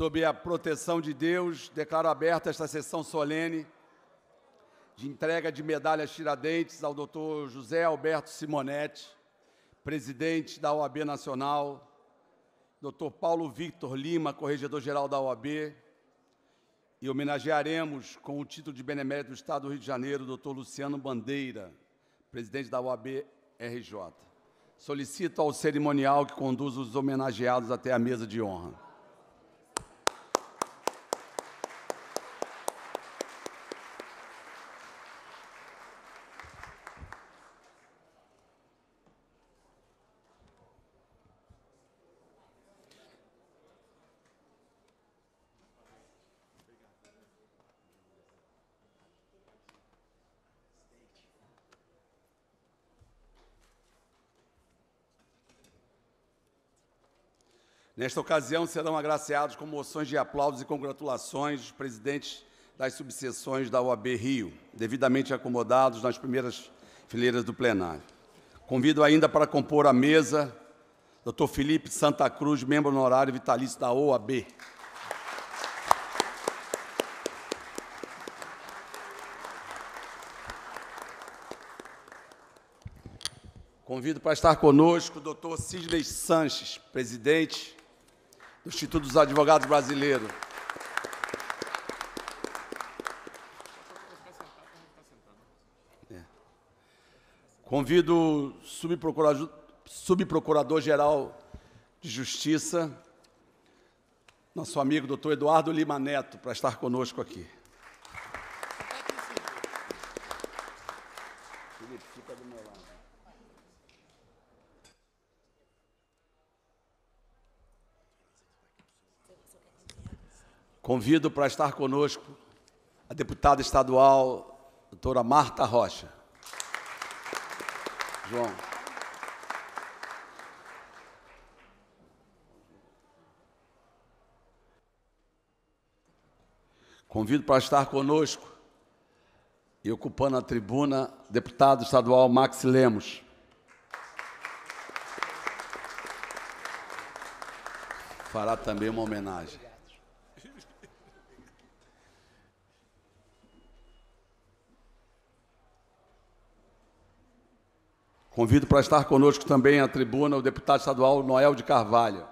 sob a proteção de Deus, declaro aberta esta sessão solene de entrega de medalhas Tiradentes ao Dr. José Alberto Simonetti, presidente da OAB Nacional, Dr. Paulo Victor Lima, corregedor-geral da OAB, e homenagearemos com o título de benemérito do Estado do Rio de Janeiro, Dr. Luciano Bandeira, presidente da OAB RJ. Solicito ao cerimonial que conduza os homenageados até a mesa de honra. Nesta ocasião, serão agraciados com moções de aplausos e congratulações os presidentes das subseções da OAB Rio, devidamente acomodados nas primeiras fileiras do plenário. Convido ainda para compor a mesa Dr. Felipe Santa Cruz, membro honorário vitalício da OAB. Convido para estar conosco o Dr. Sidney Sanches, presidente Instituto dos Advogados Brasileiros. É. Convido o subprocurador, subprocurador-geral de Justiça, nosso amigo doutor Eduardo Lima Neto, para estar conosco aqui. Convido para estar conosco a deputada estadual, doutora Marta Rocha. João. Convido para estar conosco e ocupando a tribuna, deputado estadual Max Lemos. Fará também uma homenagem. Convido para estar conosco também à tribuna o deputado estadual Noel de Carvalho.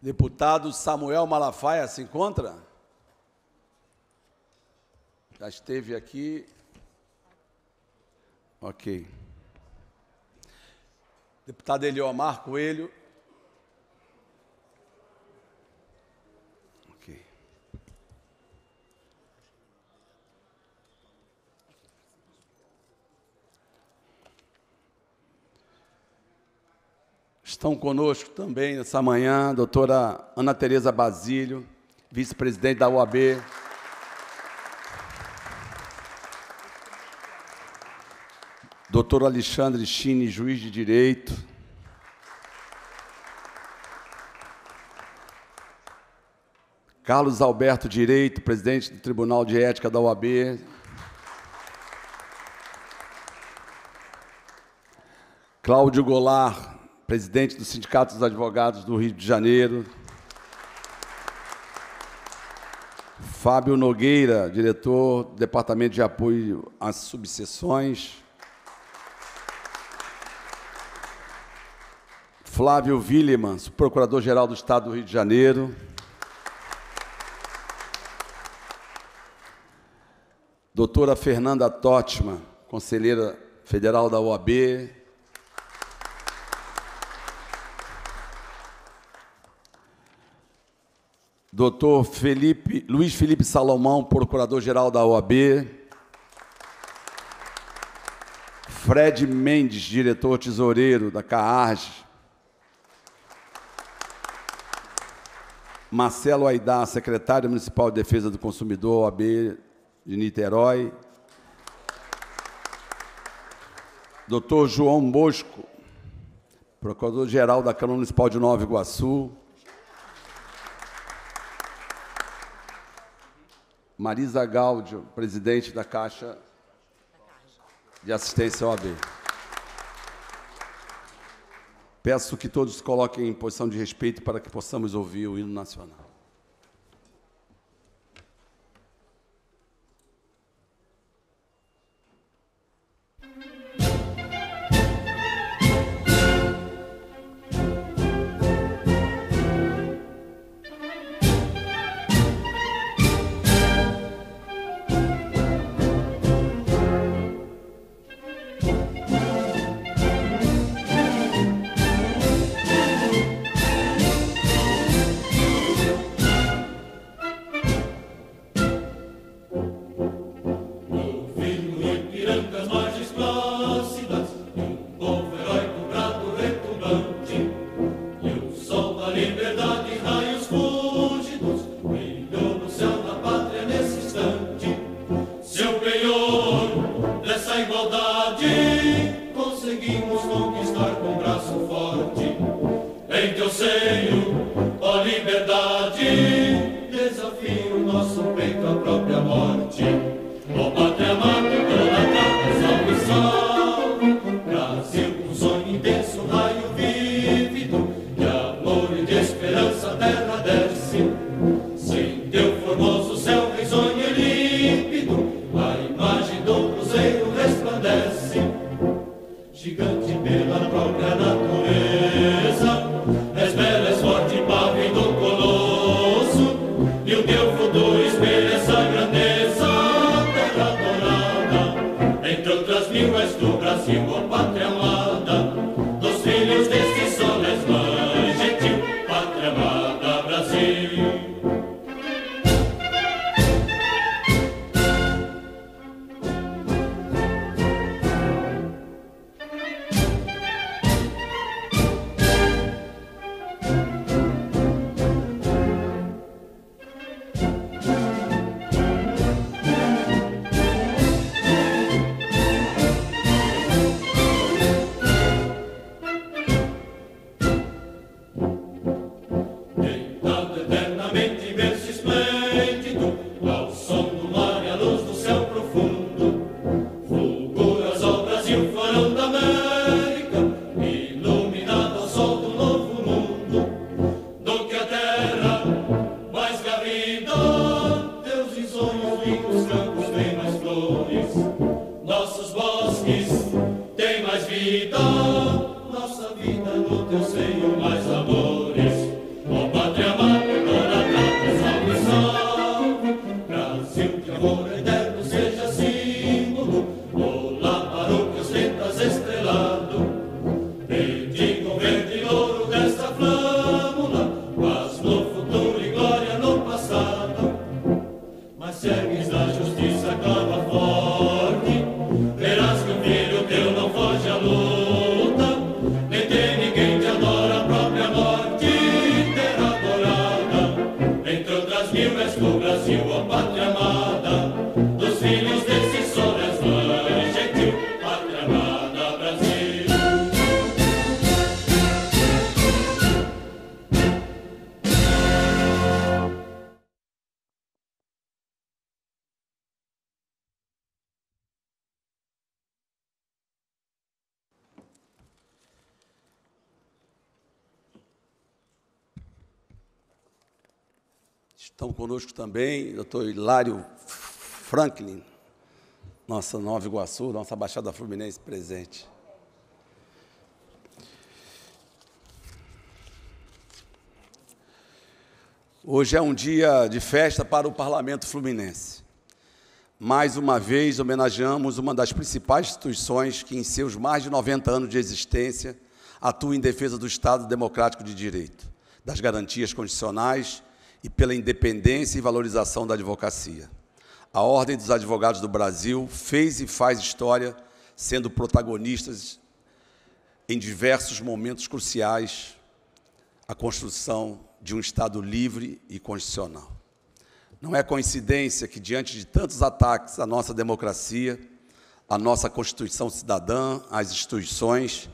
Deputado Samuel Malafaia se encontra? Já esteve aqui. Ok. Deputado Eliomar Coelho Estão conosco também nessa manhã a doutora Ana Tereza Basílio, vice-presidente da UAB. Doutor Alexandre Chini, juiz de direito. Carlos Alberto Direito, presidente do Tribunal de Ética da OAB. Cláudio Goulart, presidente do Sindicato dos Advogados do Rio de Janeiro. Fábio Nogueira, diretor do Departamento de Apoio às Subseções. Flávio Willemans, Procurador-Geral do Estado do Rio de Janeiro. Doutora Fernanda Totman, Conselheira Federal da OAB, doutor Felipe, Luiz Felipe Salomão, procurador-geral da OAB, Fred Mendes, diretor-tesoureiro da CAARG, Marcelo Aidá, secretário municipal de defesa do consumidor, OAB de Niterói, doutor João Bosco, procurador-geral da Câmara Municipal de Nova Iguaçu, Marisa Gáudio, presidente da Caixa de Assistência OAB. Peço que todos coloquem em posição de respeito para que possamos ouvir o hino nacional. Como pátria amada Estão conosco também, o doutor Hilário Franklin, nossa Nova Iguaçu, nossa Baixada Fluminense presente. Hoje é um dia de festa para o Parlamento Fluminense. Mais uma vez, homenageamos uma das principais instituições que, em seus mais de 90 anos de existência, atua em defesa do Estado Democrático de Direito, das garantias constitucionais e pela independência e valorização da advocacia. A Ordem dos Advogados do Brasil fez e faz história, sendo protagonistas em diversos momentos cruciais a construção de um Estado livre e constitucional. Não é coincidência que, diante de tantos ataques à nossa democracia, à nossa Constituição cidadã, às instituições,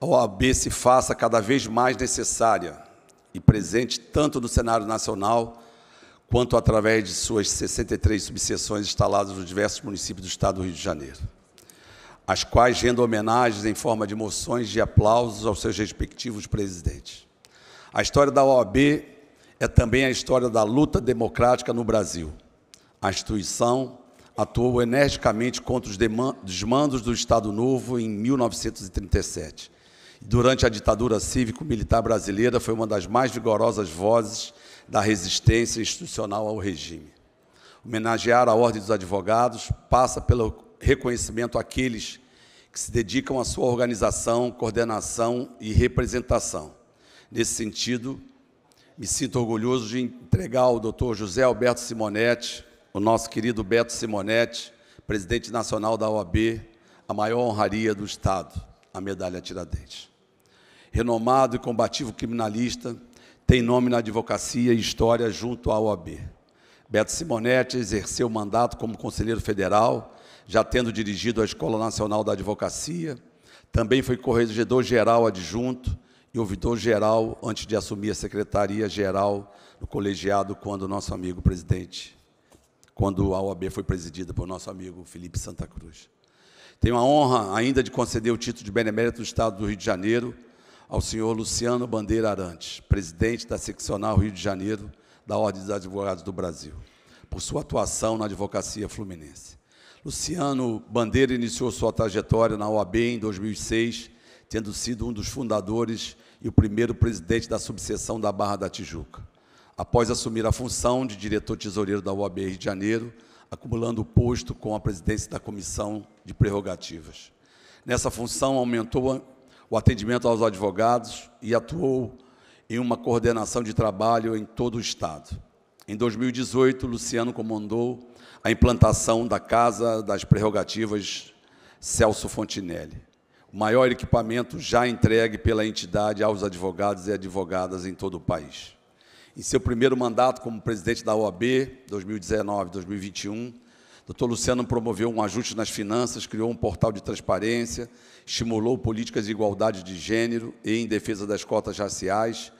a OAB se faça cada vez mais necessária e presente tanto no cenário nacional quanto através de suas 63 subseções instaladas nos diversos municípios do Estado do Rio de Janeiro, as quais rendo homenagens em forma de moções de aplausos aos seus respectivos presidentes. A história da OAB é também a história da luta democrática no Brasil. A instituição atuou energicamente contra os desmandos do Estado Novo em 1937 Durante a ditadura cívico-militar brasileira, foi uma das mais vigorosas vozes da resistência institucional ao regime. Homenagear a Ordem dos Advogados passa pelo reconhecimento àqueles que se dedicam à sua organização, coordenação e representação. Nesse sentido, me sinto orgulhoso de entregar ao Dr. José Alberto Simonetti, o nosso querido Beto Simonetti, presidente nacional da OAB, a maior honraria do Estado, a medalha Tiradentes renomado e combativo criminalista, tem nome na advocacia e história junto à OAB. Beto Simonetti exerceu o mandato como conselheiro federal, já tendo dirigido a Escola Nacional da Advocacia, também foi corregedor-geral adjunto e ouvidor-geral antes de assumir a secretaria-geral do colegiado quando nosso amigo presidente, quando a OAB foi presidida por nosso amigo Felipe Santa Cruz. Tenho a honra ainda de conceder o título de benemérito do Estado do Rio de Janeiro ao senhor Luciano Bandeira Arantes, presidente da seccional Rio de Janeiro da Ordem dos Advogados do Brasil, por sua atuação na advocacia fluminense. Luciano Bandeira iniciou sua trajetória na OAB em 2006, tendo sido um dos fundadores e o primeiro presidente da subseção da Barra da Tijuca. Após assumir a função de diretor tesoureiro da OAB Rio de Janeiro, acumulando o posto com a presidência da Comissão de Prerrogativas. Nessa função, aumentou o atendimento aos advogados e atuou em uma coordenação de trabalho em todo o Estado. Em 2018, Luciano comandou a implantação da Casa das Prerrogativas Celso Fontinelli, o maior equipamento já entregue pela entidade aos advogados e advogadas em todo o país. Em seu primeiro mandato como presidente da OAB, 2019-2021, Doutor Luciano promoveu um ajuste nas finanças, criou um portal de transparência, estimulou políticas de igualdade de gênero e em defesa das cotas raciais,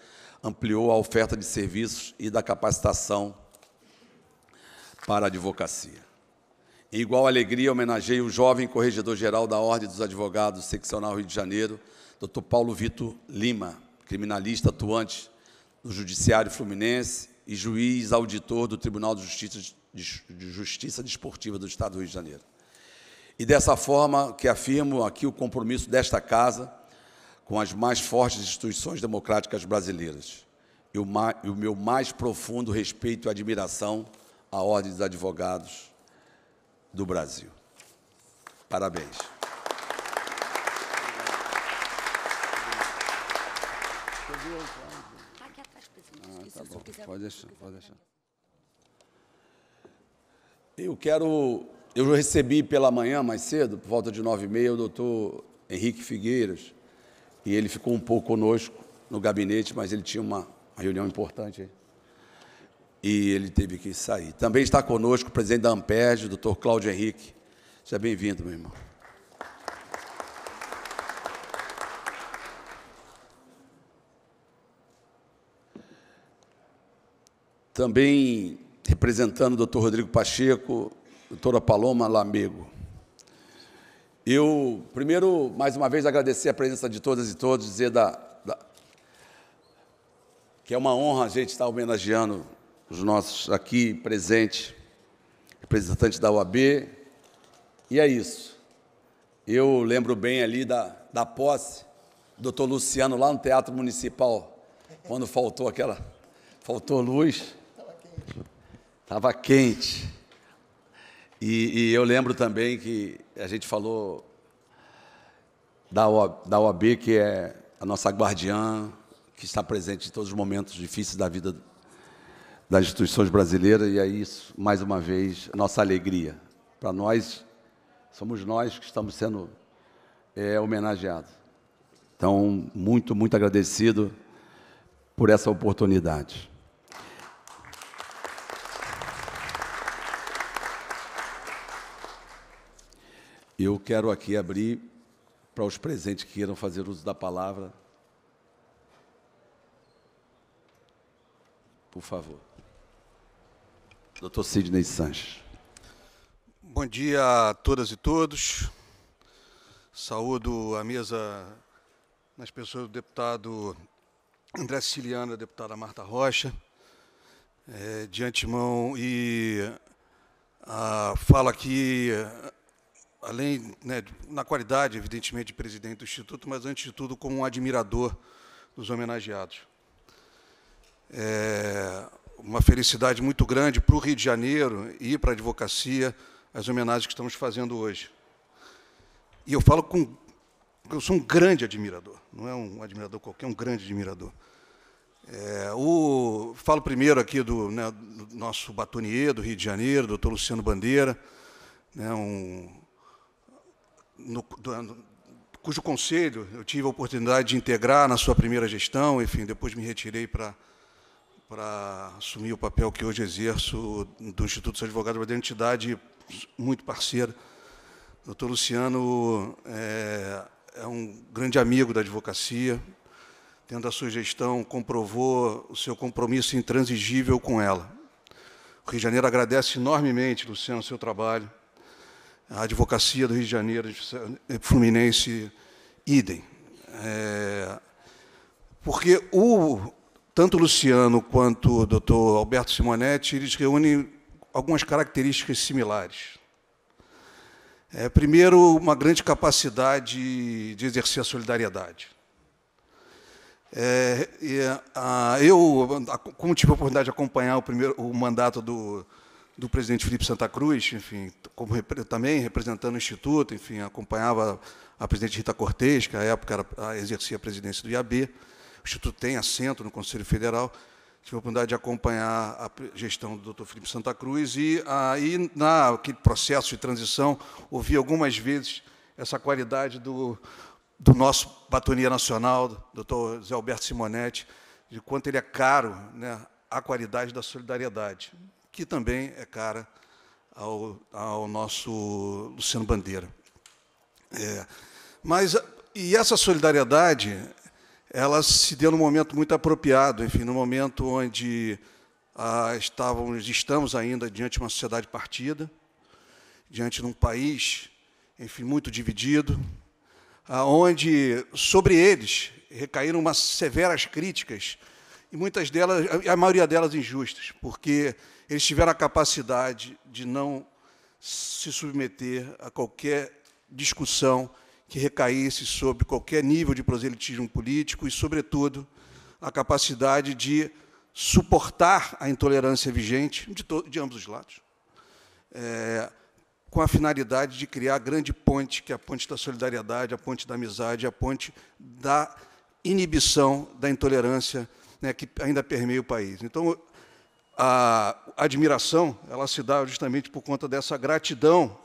ampliou a oferta de serviços e da capacitação para a advocacia. Em igual alegria, homenageei o jovem corregedor-geral da Ordem dos Advogados, seccional Rio de Janeiro, Dr. Paulo Vitor Lima, criminalista atuante no Judiciário Fluminense e juiz auditor do Tribunal de Justiça de, de Justiça Desportiva do Estado do Rio de Janeiro. E dessa forma que afirmo aqui o compromisso desta Casa com as mais fortes instituições democráticas brasileiras e o, e o meu mais profundo respeito e admiração à Ordem dos Advogados do Brasil. Parabéns. Tá ah, tá pode deixar, pode deixar. Eu quero. Eu recebi pela manhã, mais cedo, por volta de nove e meia, o doutor Henrique Figueiras, e ele ficou um pouco conosco no gabinete, mas ele tinha uma, uma reunião importante E ele teve que sair. Também está conosco o presidente da Amped, o doutor Cláudio Henrique. Seja bem-vindo, meu irmão. Também representando o doutor Rodrigo Pacheco, doutora Paloma Lamego. Eu, primeiro, mais uma vez, agradecer a presença de todas e todos, dizer da, da, que é uma honra a gente estar homenageando os nossos aqui presentes, representantes da UAB, e é isso. Eu lembro bem ali da, da posse, doutor Luciano, lá no Teatro Municipal, quando faltou aquela, faltou luz, Estava quente. E, e, eu lembro também que a gente falou da OAB, da OAB, que é a nossa guardiã, que está presente em todos os momentos difíceis da vida das instituições brasileiras, e é isso, mais uma vez, nossa alegria. Para nós, somos nós que estamos sendo é, homenageados. Então, muito, muito agradecido por essa oportunidade. Eu quero aqui abrir para os presentes que queiram fazer uso da palavra. Por favor. Dr. Sidney Sanches. Bom dia a todas e todos. Saúdo a mesa nas pessoas do deputado André Siciliano, da deputada Marta Rocha. É, de antemão, e a, ah, falo aqui além, né, na qualidade, evidentemente, de presidente do Instituto, mas, antes de tudo, como um admirador dos homenageados. É uma felicidade muito grande para o Rio de Janeiro e para a advocacia as homenagens que estamos fazendo hoje. E eu falo com. Eu sou um grande admirador, não é um admirador qualquer, é um grande admirador. É, o, falo primeiro aqui do, né, do nosso batonier do Rio de Janeiro, doutor Luciano Bandeira, né, um no, do, cujo conselho eu tive a oportunidade de integrar na sua primeira gestão, enfim, depois me retirei para para assumir o papel que hoje exerço do Instituto dos Advogados, é uma entidade muito parceira. O doutor Luciano é, é, um grande amigo da advocacia, tendo a sua gestão, comprovou o seu compromisso intransigível com ela. O Rio de Janeiro agradece enormemente, Luciano, o seu trabalho, a advocacia do Rio de Janeiro, eh, Fluminense, idem. É, porque o, tanto o Luciano quanto o doutor Alberto Simonetti, eles reúnem algumas características similares. É, primeiro, uma grande capacidade de exercer a solidariedade. É, a, eu, como tive a oportunidade de acompanhar o, primeiro, o mandato do do presidente Felipe Santa Cruz, enfim, como também representando o Instituto, enfim, acompanhava a presidente Rita Cortes, que à época era, exercia a presidência do IAB. O Instituto tem assento no Conselho Federal. Tive a oportunidade de acompanhar a gestão do Dr. Felipe Santa Cruz e aí, naquele processo de transição, ouvi algumas vezes essa qualidade do, do nosso batonia nacional, doutor Zé Alberto Simonetti, de quanto ele é caro né, à qualidade da solidariedade que também é cara ao, ao nosso Luciano Bandeira. É, mas e essa solidariedade, ela se deu num momento muito apropriado, enfim, num momento onde ah, estávamos, estamos ainda diante de uma sociedade partida, diante de um país, enfim, muito dividido, ah, onde sobre eles recaíram umas severas críticas e muitas delas, a maioria delas injustas, porque eles tiveram a capacidade de não se submeter a qualquer discussão que recaísse sobre qualquer nível de proselitismo político e, sobretudo, a capacidade de suportar a intolerância vigente de, de ambos os lados, é, com a finalidade de criar a grande ponte, que é a ponte da solidariedade, a ponte da amizade, a ponte da inibição da intolerância né, que ainda permeia o país. Então, a admiração ela se dá justamente por conta dessa gratidão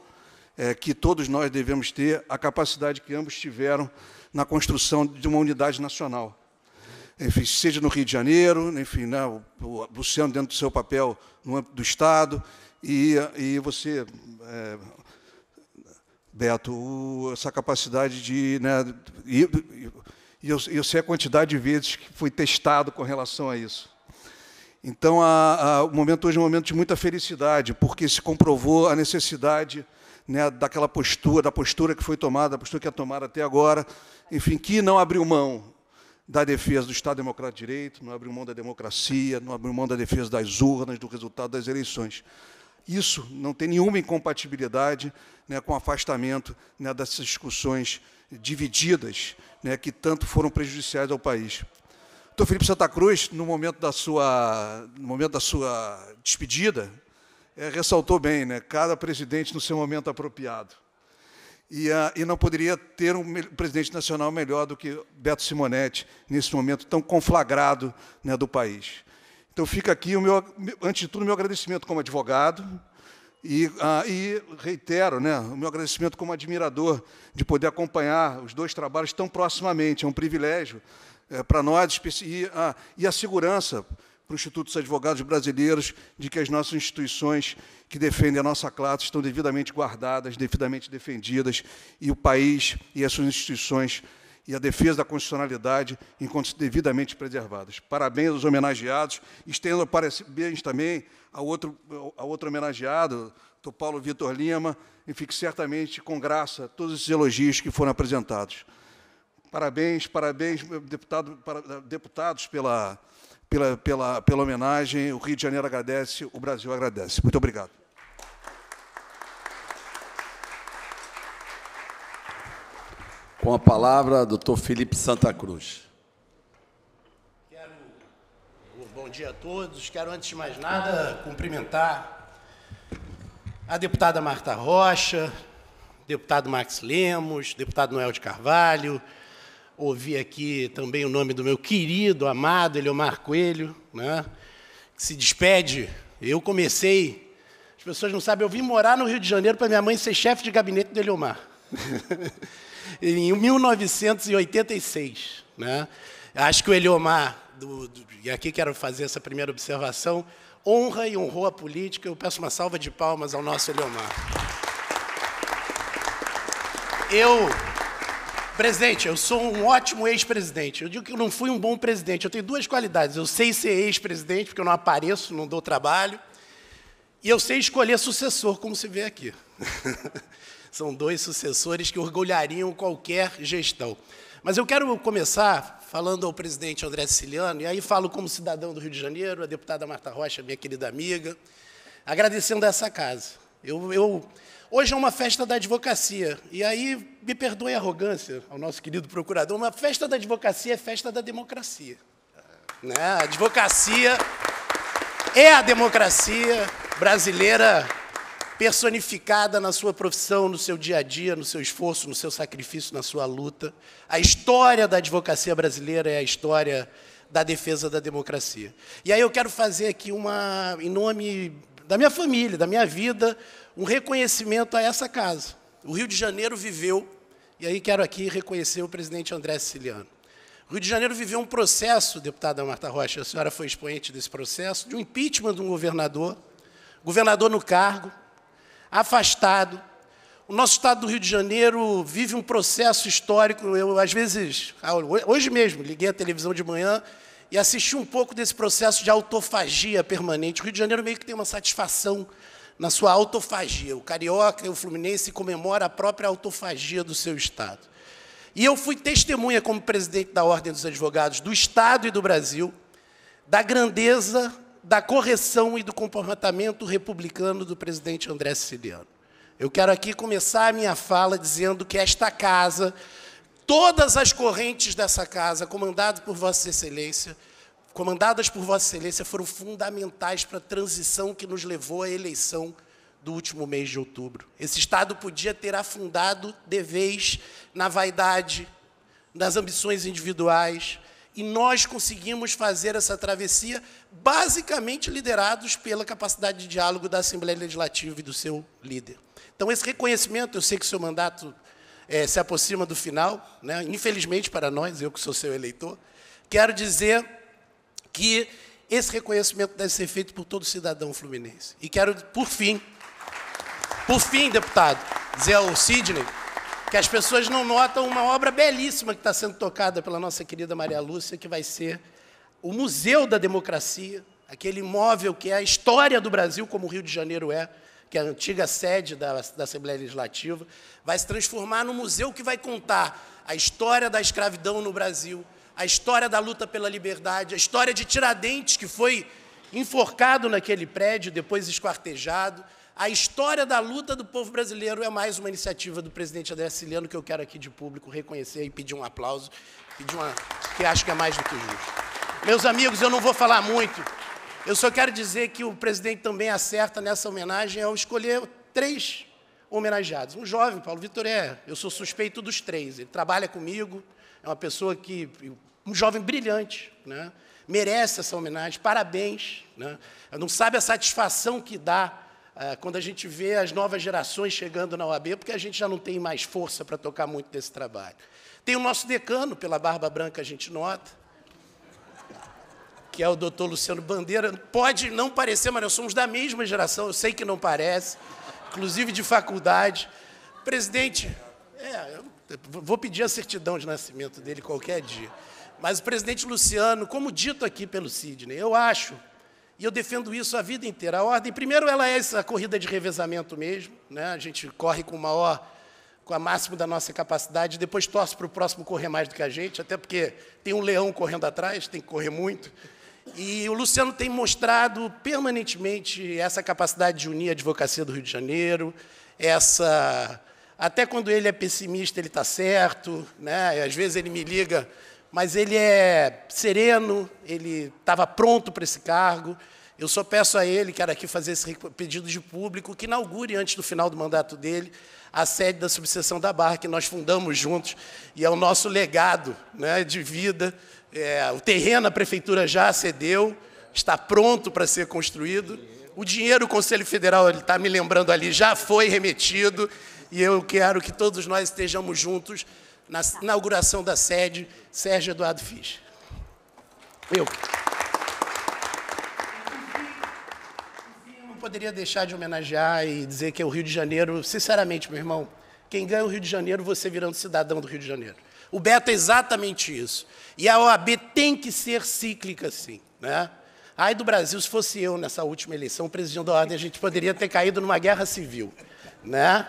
é, que todos nós devemos ter, a capacidade que ambos tiveram na construção de uma unidade nacional. Enfim, seja no Rio de Janeiro, enfim, né, o, Luciano dentro do seu papel no âmbito do Estado, e, e você, é, Beto, o, essa capacidade de. Né, e, e eu, eu sei a quantidade de vezes que fui testado com relação a isso. Então, a, a, o momento hoje é um momento de muita felicidade, porque se comprovou a necessidade né, daquela postura, da postura que foi tomada, da postura que é tomada até agora, enfim, que não abriu mão da defesa do Estado Democrático de Direito, não abriu mão da democracia, não abriu mão da defesa das urnas, do resultado das eleições. Isso não tem nenhuma incompatibilidade né, com o afastamento né, dessas discussões divididas né, que tanto foram prejudiciais ao país. Doutor Felipe Santa Cruz, no momento da sua, no momento da sua despedida, é, ressaltou bem, né? Cada presidente no seu momento apropriado. E, a, ah, e não poderia ter um presidente nacional melhor do que Beto Simonetti nesse momento tão conflagrado né, do país. Então fica aqui o meu, antes de tudo, o meu agradecimento como advogado e, a, ah, e reitero, né, o meu agradecimento como admirador de poder acompanhar os dois trabalhos tão proximamente. É um privilégio é, eh, para nós e a, e a segurança para o Instituto dos Advogados Brasileiros de que as nossas instituições que defendem a nossa classe estão devidamente guardadas, devidamente defendidas, e o país e as suas instituições e a defesa da constitucionalidade enquanto devidamente preservadas. Parabéns aos homenageados. Estendo parabéns também ao outro, ao outro homenageado, do Paulo Vitor Lima, e fique certamente com graça todos esses elogios que foram apresentados. Parabéns, parabéns, deputado, para, eh, deputados, pela, pela, pela, pela homenagem. O Rio de Janeiro agradece, o Brasil agradece. Muito obrigado. Com a palavra, doutor Felipe Santa Cruz. Quero, bom dia a todos. Quero, antes de mais nada, cumprimentar a deputada Marta Rocha, deputado Max Lemos, deputado Noel de Carvalho, ouvir aqui também o nome do meu querido, amado Eliomar Coelho, né, que se despede. Eu comecei, as pessoas não sabem, eu vim morar no Rio de Janeiro para minha mãe ser chefe de gabinete do Eliomar. em 1986. Né? Acho que o Eliomar, do, do, e aqui quero fazer essa primeira observação, honra e honrou a política. Eu peço uma salva de palmas ao nosso Eliomar. Eu Presidente, eu sou um ótimo ex-presidente. Eu digo que eu não fui um bom presidente. Eu tenho duas qualidades. Eu sei ser ex-presidente, porque eu não apareço, não dou trabalho. E eu sei escolher sucessor, como se vê aqui. São dois sucessores que orgulhariam qualquer gestão. Mas eu quero começar falando ao presidente André Siciliano, e aí falo como cidadão do Rio de Janeiro, a deputada Marta Rocha, minha querida amiga, agradecendo essa casa. eu, eu Hoje é uma festa da advocacia. E aí, me perdoe a arrogância ao nosso querido procurador, uma festa da advocacia é festa da democracia. Né? A advocacia é a democracia brasileira personificada na sua profissão, no seu dia a dia, no seu esforço, no seu sacrifício, na sua luta. A história da advocacia brasileira é a história da defesa da democracia. E aí eu quero fazer aqui uma, em nome da minha família, da minha vida, um reconhecimento a essa casa. O Rio de Janeiro viveu, e aí quero aqui reconhecer o presidente André Siciliano. O Rio de Janeiro viveu um processo, deputada Marta Rocha, a senhora foi expoente desse processo, de um impeachment de um governador, governador no cargo, afastado. O nosso estado do Rio de Janeiro vive um processo histórico. Eu, às vezes, hoje mesmo, liguei a televisão de manhã e assistir um pouco desse processo de autofagia permanente. O Rio de Janeiro meio que tem uma satisfação na sua autofagia. O carioca e o fluminense comemora a própria autofagia do seu estado. E eu fui testemunha como presidente da Ordem dos Advogados do Estado e do Brasil da grandeza, da correção e do comportamento republicano do presidente André Siciliano. Eu quero aqui começar a minha fala dizendo que esta casa todas as correntes dessa casa, comandadas por Vossa Excelência, comandadas por Vossa Excelência, foram fundamentais para a transição que nos levou à eleição do último mês de outubro. Esse Estado podia ter afundado de vez na vaidade, nas ambições individuais, e nós conseguimos fazer essa travessia basicamente liderados pela capacidade de diálogo da Assembleia Legislativa e do seu líder. Então, esse reconhecimento, eu sei que o seu mandato é, se aproxima do final, né? infelizmente para nós, eu que sou seu eleitor, quero dizer que esse reconhecimento deve ser feito por todo cidadão fluminense. E quero, por fim, por fim, deputado, dizer ao Sidney que as pessoas não notam uma obra belíssima que está sendo tocada pela nossa querida Maria Lúcia, que vai ser o Museu da Democracia, aquele imóvel que é a história do Brasil, como o Rio de Janeiro é, que é a antiga sede da, da Assembleia Legislativa, vai se transformar num museu que vai contar a história da escravidão no Brasil, a história da luta pela liberdade, a história de Tiradentes, que foi enforcado naquele prédio, depois esquartejado, a história da luta do povo brasileiro é mais uma iniciativa do presidente André Ciliano que eu quero aqui de público reconhecer e pedir um aplauso, pedir uma, que acho que é mais do que justo. Meus amigos, eu não vou falar muito, eu só quero dizer que o presidente também acerta nessa homenagem ao escolher três homenageados. Um jovem, Paulo Vitor é, eu sou suspeito dos três. Ele trabalha comigo, é uma pessoa que, um jovem brilhante, né? merece essa homenagem, parabéns. Né? Não sabe a satisfação que dá uh, quando a gente vê as novas gerações chegando na OAB, porque a gente já não tem mais força para tocar muito desse trabalho. Tem o nosso decano, pela barba branca a gente nota, que é o doutor Luciano Bandeira, pode não parecer, mas nós somos da mesma geração, eu sei que não parece, inclusive de faculdade. Presidente, é, vou pedir a certidão de nascimento dele qualquer dia. Mas o presidente Luciano, como dito aqui pelo Sidney, eu acho, e eu defendo isso a vida inteira, a ordem, primeiro, ela é essa corrida de revezamento mesmo, né? a gente corre com o maior, com a máxima da nossa capacidade, depois torce para o próximo correr mais do que a gente, até porque tem um leão correndo atrás, tem que correr muito. E o Luciano tem mostrado permanentemente essa capacidade de unir a advocacia do Rio de Janeiro, essa até quando ele é pessimista ele está certo, né? Às vezes ele me liga, mas ele é sereno, ele estava pronto para esse cargo. Eu só peço a ele, quero aqui fazer esse pedido de público, que inaugure antes do final do mandato dele a sede da subseção da Barra que nós fundamos juntos e é o nosso legado, né? De vida é, o terreno a prefeitura já cedeu, está pronto para ser construído. O dinheiro, o Conselho Federal ele está me lembrando ali, já foi remetido. E eu quero que todos nós estejamos juntos na inauguração da sede Sérgio Eduardo Fisch. Eu. Eu não poderia deixar de homenagear e dizer que é o Rio de Janeiro, sinceramente, meu irmão, quem ganha o Rio de Janeiro, você virando cidadão do Rio de Janeiro. O beta é exatamente isso. E a OAB tem que ser cíclica, sim. Né? Ai do Brasil, se fosse eu nessa última eleição, presidindo a ordem, a gente poderia ter caído numa guerra civil. Né?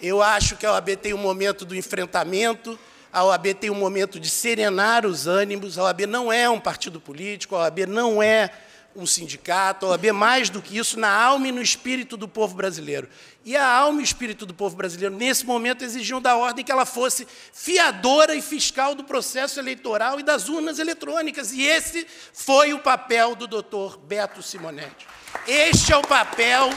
Eu acho que a OAB tem um momento do enfrentamento, a OAB tem um momento de serenar os ânimos, a OAB não é um partido político, a OAB não é um sindicato, a OAB é mais do que isso, na alma e no espírito do povo brasileiro. E a alma e o espírito do povo brasileiro, nesse momento, exigiam da ordem que ela fosse fiadora e fiscal do processo eleitoral e das urnas eletrônicas. E esse foi o papel do doutor Beto Simonetti. Este é o papel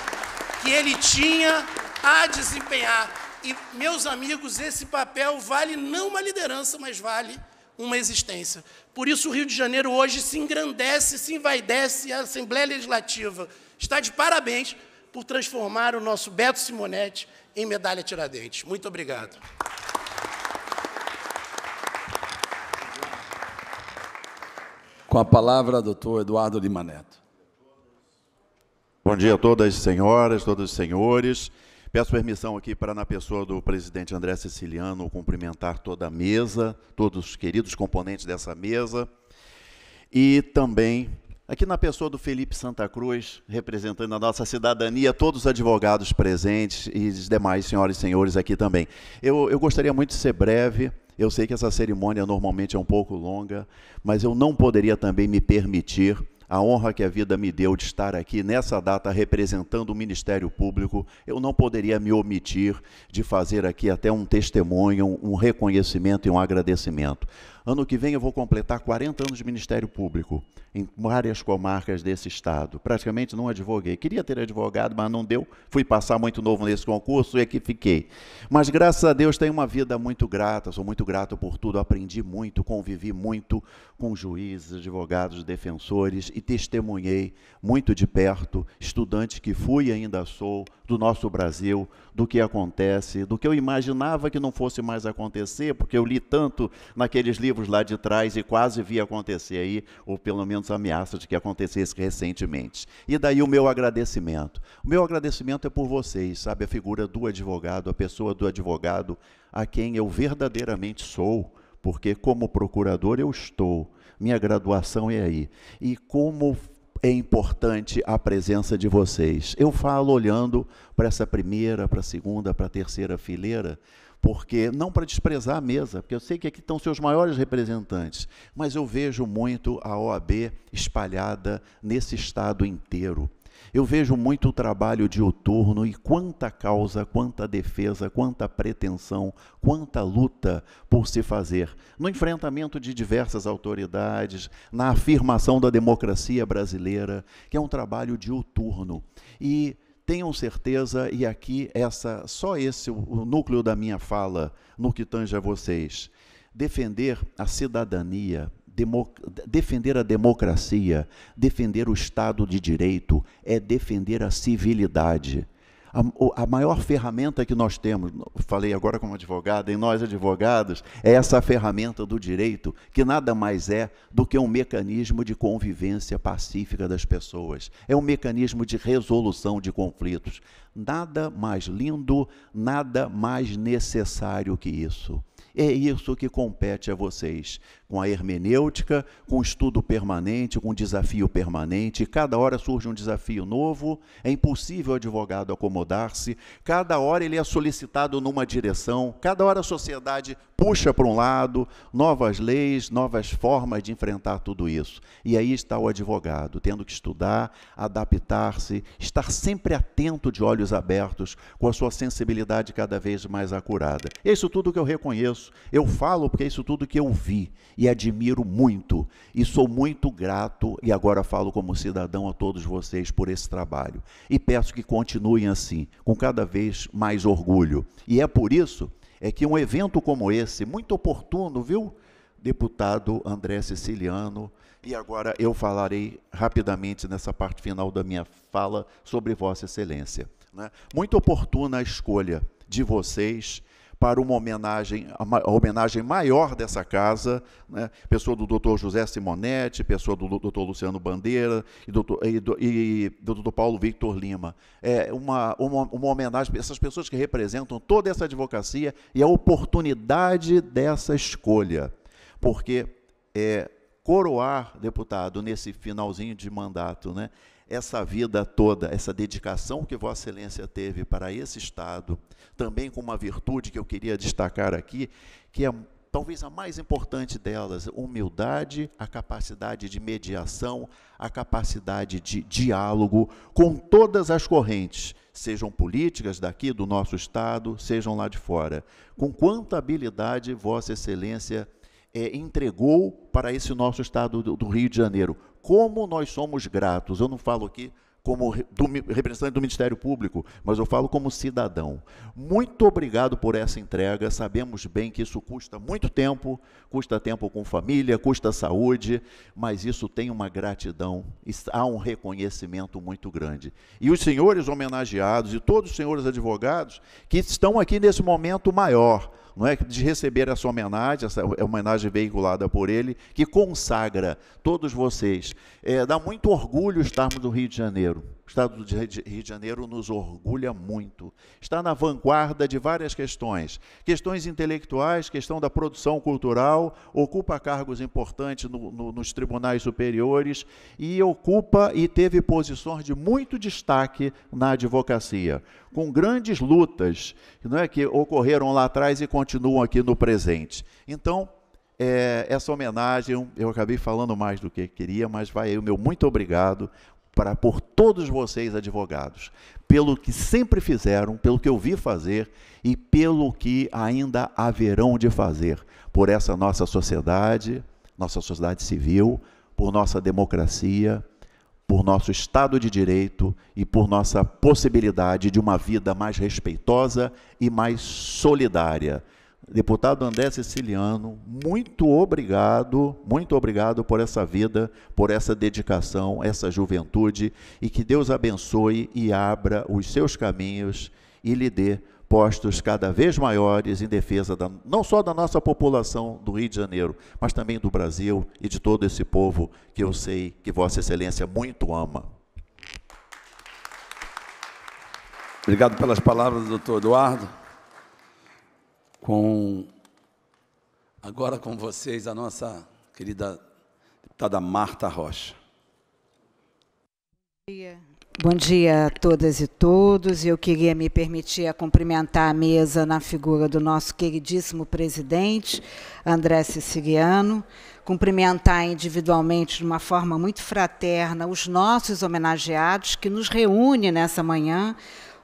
que ele tinha a desempenhar. E, meus amigos, esse papel vale não uma liderança, mas vale uma existência. Por isso o Rio de Janeiro hoje se engrandece, se envaidece, a Assembleia Legislativa está de parabéns por transformar o nosso Beto Simonetti em medalha Tiradentes. Muito obrigado. Com a palavra, doutor Eduardo Lima Neto. Bom dia a todas as senhoras, todos os senhores. Peço permissão aqui para, na pessoa do presidente André Siciliano, cumprimentar toda a mesa, todos os queridos componentes dessa mesa, e também aqui na pessoa do Felipe Santa Cruz, representando a nossa cidadania, todos os advogados presentes e os demais senhoras e senhores aqui também. Eu, eu gostaria muito de ser breve. Eu sei que essa cerimônia normalmente é um pouco longa, mas eu não poderia também me permitir a honra que a vida me deu de estar aqui nessa data representando o Ministério Público, eu não poderia me omitir de fazer aqui até um testemunho, um reconhecimento e um agradecimento. Ano que vem eu vou completar 40 anos de Ministério Público em várias comarcas desse estado. Praticamente não advoguei. Queria ter advogado, mas não deu. Fui passar muito novo nesse concurso é e aqui fiquei. Mas graças a Deus tenho uma vida muito grata, sou muito grato por tudo, aprendi muito, convivi muito com juízes, advogados, defensores e testemunhei muito de perto, estudante que fui e ainda sou, do nosso Brasil, do que acontece, do que eu imaginava que não fosse mais acontecer, porque eu li tanto naqueles livros lá de trás e quase vi acontecer aí, ou pelo menos ameaça de que acontecesse recentemente. E daí o meu agradecimento. O meu agradecimento é por vocês, sabe, a figura do advogado, a pessoa do advogado, a quem eu verdadeiramente sou porque como procurador eu estou, minha graduação é aí. E como é importante a presença de vocês. Eu falo olhando para essa primeira, para a segunda, para a terceira fileira, porque não para desprezar a mesa, porque eu sei que aqui estão seus maiores representantes, mas eu vejo muito a OAB espalhada nesse estado inteiro. Eu vejo muito o trabalho diuturno e quanta causa, quanta defesa, quanta pretensão, quanta luta por se fazer no enfrentamento de diversas autoridades, na afirmação da democracia brasileira, que é um trabalho diuturno. E tenham certeza, e aqui essa só esse o núcleo da minha fala no que tange a vocês. Defender a cidadania, defender a democracia, defender o Estado de Direito, é defender a civilidade. A, a, maior ferramenta que nós temos, falei agora como advogado, em nós advogados, é essa ferramenta do direito, que nada mais é do que um mecanismo de convivência pacífica das pessoas. É um mecanismo de resolução de conflitos. Nada mais lindo, nada mais necessário que isso. É isso que compete a vocês com a hermenêutica, com estudo permanente, com desafio permanente. Cada hora surge um desafio novo, é impossível o advogado acomodar-se, cada hora ele é solicitado numa direção, cada hora a sociedade puxa para um lado, novas leis, novas formas de enfrentar tudo isso. E aí está o advogado, tendo que estudar, adaptar-se, estar sempre atento, de olhos abertos, com a sua sensibilidade cada vez mais acurada. É isso tudo que eu reconheço, eu falo porque é isso tudo que eu vi e admiro muito. E sou muito grato, e agora falo como cidadão a todos vocês por esse trabalho. E peço que continuem assim, com cada vez mais orgulho. E é por isso é que um evento como esse, muito oportuno, viu, deputado André Siciliano, e agora eu falarei rapidamente nessa parte final da minha fala sobre Vossa Excelência. Né? Muito oportuna a escolha de vocês para uma homenagem, a homenagem maior dessa casa, né? pessoa do Dr. José Simonetti, pessoa do Dr. Luciano Bandeira e do, e e Dr. Paulo Victor Lima. É uma, uma, uma homenagem para essas pessoas que representam toda essa advocacia e a oportunidade dessa escolha. Porque é, coroar deputado nesse finalzinho de mandato, né? essa vida toda, essa dedicação que Vossa Excelência teve para esse Estado, também com uma virtude que eu queria destacar aqui, que é talvez a mais importante delas, humildade, a capacidade de mediação, a capacidade de diálogo com todas as correntes, sejam políticas daqui do nosso Estado, sejam lá de fora. Com quanta habilidade Vossa Excelência é, entregou para esse nosso Estado do, do Rio de Janeiro, como nós somos gratos. Eu não falo aqui como do, representante do Ministério Público, mas eu falo como cidadão. Muito obrigado por essa entrega. Sabemos bem que isso custa muito tempo, custa tempo com família, custa saúde, mas isso tem uma gratidão, há um reconhecimento muito grande. E os senhores homenageados e todos os senhores advogados que estão aqui nesse momento maior, não é de receber essa homenagem, essa homenagem veiculada por ele, que consagra todos vocês. É, dá muito orgulho estarmos no Rio de Janeiro. Estado do Rio de Janeiro nos orgulha muito. Está na vanguarda de várias questões. Questões intelectuais, questão da produção cultural, ocupa cargos importantes no, no, nos tribunais superiores e ocupa e teve posições de muito destaque na advocacia, com grandes lutas não é, que ocorreram lá atrás e continuam aqui no presente. Então, é, essa homenagem, eu acabei falando mais do que queria, mas vai aí o meu muito obrigado, para por todos vocês advogados, pelo que sempre fizeram, pelo que eu vi fazer e pelo que ainda haverão de fazer por essa nossa sociedade, nossa sociedade civil, por nossa democracia, por nosso Estado de Direito e por nossa possibilidade de uma vida mais respeitosa e mais solidária. Deputado André Siciliano, muito obrigado, muito obrigado por essa vida, por essa dedicação, essa juventude e que Deus abençoe e abra os seus caminhos e lhe dê postos cada vez maiores em defesa da, não só da nossa população do Rio de Janeiro, mas também do Brasil e de todo esse povo que eu sei que Vossa Excelência muito ama. Obrigado pelas palavras, doutor Eduardo com agora com vocês a nossa querida deputada Marta Rocha. Bom dia. Bom dia a todas e todos. Eu queria me permitir a cumprimentar a mesa na figura do nosso queridíssimo presidente, André Siciliano, cumprimentar individualmente de uma forma muito fraterna os nossos homenageados que nos reúne nessa manhã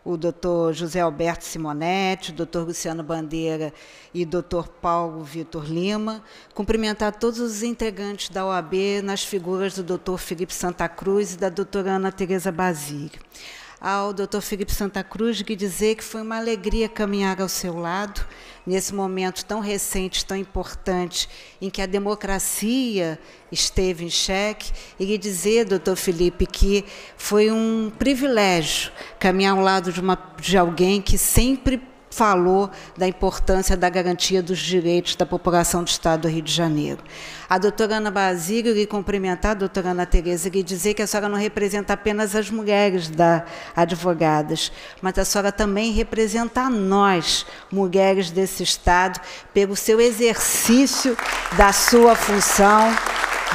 o doutor José Alberto Simonetti, o doutor Luciano Bandeira e o doutor Paulo Vitor Lima, cumprimentar todos os integrantes da OAB nas figuras do doutor Felipe Santa Cruz e da doutora Ana Tereza Basílio ao Dr. Felipe Santa Cruz que dizer que foi uma alegria caminhar ao seu lado nesse momento tão recente, tão importante, em que a democracia esteve em xeque, e lhe dizer, doutor Felipe, que foi um privilégio caminhar ao lado de, uma, de alguém que sempre falou da importância da garantia dos direitos da população do Estado do Rio de Janeiro. A doutora Ana Basílio, lhe cumprimentar, a doutora Ana Tereza, lhe dizer que a senhora não representa apenas as mulheres da advogadas, mas a senhora também representa a nós, mulheres desse Estado, pelo seu exercício da sua função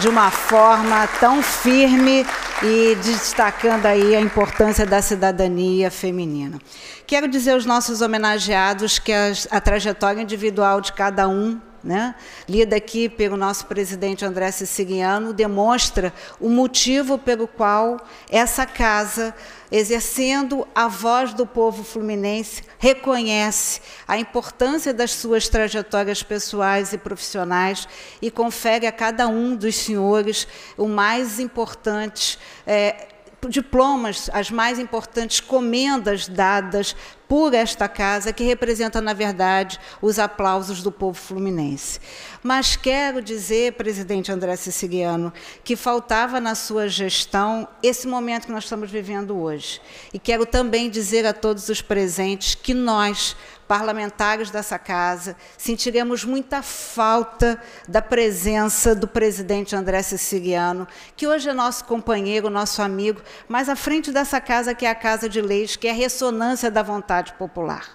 de uma forma tão firme e destacando aí a importância da cidadania feminina. Quero dizer aos nossos homenageados que a, a trajetória individual de cada um né? Lida aqui pelo nosso presidente André Siciliano demonstra o motivo pelo qual essa casa, exercendo a voz do povo fluminense, reconhece a importância das suas trajetórias pessoais e profissionais e confere a cada um dos senhores o mais importante é, diplomas, as mais importantes comendas dadas por esta casa, que representa, na verdade, os aplausos do povo fluminense. Mas quero dizer, presidente André Siciliano, que faltava na sua gestão esse momento que nós estamos vivendo hoje. E quero também dizer a todos os presentes que nós, parlamentares dessa casa, sentiremos muita falta da presença do presidente André Siciliano, que hoje é nosso companheiro, nosso amigo, mas à frente dessa casa que é a Casa de Leis, que é a ressonância da vontade popular.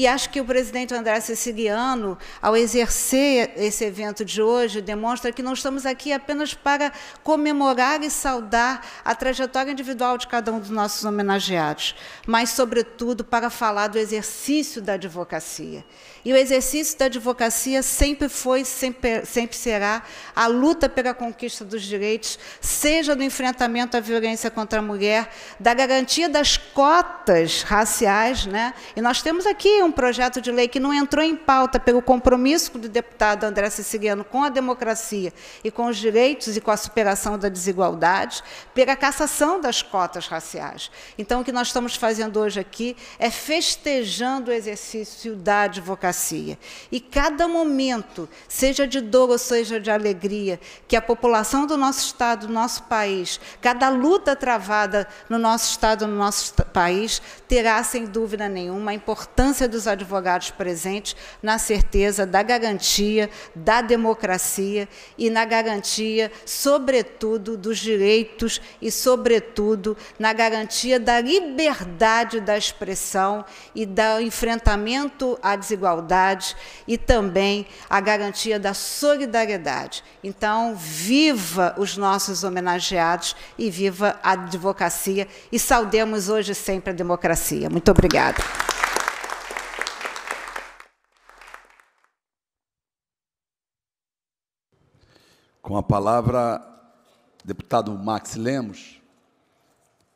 E acho que o presidente André Siciliano, ao exercer esse evento de hoje, demonstra que não estamos aqui apenas para comemorar e saudar a trajetória individual de cada um dos nossos homenageados, mas, sobretudo, para falar do exercício da advocacia. E o exercício da advocacia sempre foi, sempre, sempre será a luta pela conquista dos direitos, seja no enfrentamento à violência contra a mulher, da garantia das cotas raciais. Né? E nós temos aqui um projeto de lei que não entrou em pauta pelo compromisso do deputado André Siciliano com a democracia e com os direitos e com a superação da desigualdade, pela cassação das cotas raciais. Então, o que nós estamos fazendo hoje aqui é festejando o exercício da advocacia democracia. E cada momento, seja de dor ou seja de alegria, que a população do nosso Estado, do nosso país, cada luta travada no nosso Estado, no nosso país, terá, sem dúvida nenhuma, a importância dos advogados presentes na certeza da garantia da democracia e na garantia, sobretudo, dos direitos e, sobretudo, na garantia da liberdade da expressão e do enfrentamento à desigualdade igualdade e também a garantia da solidariedade. Então, viva os nossos homenageados e viva a advocacia e saudemos hoje sempre a democracia. Muito obrigada. Com a palavra, deputado Max Lemos.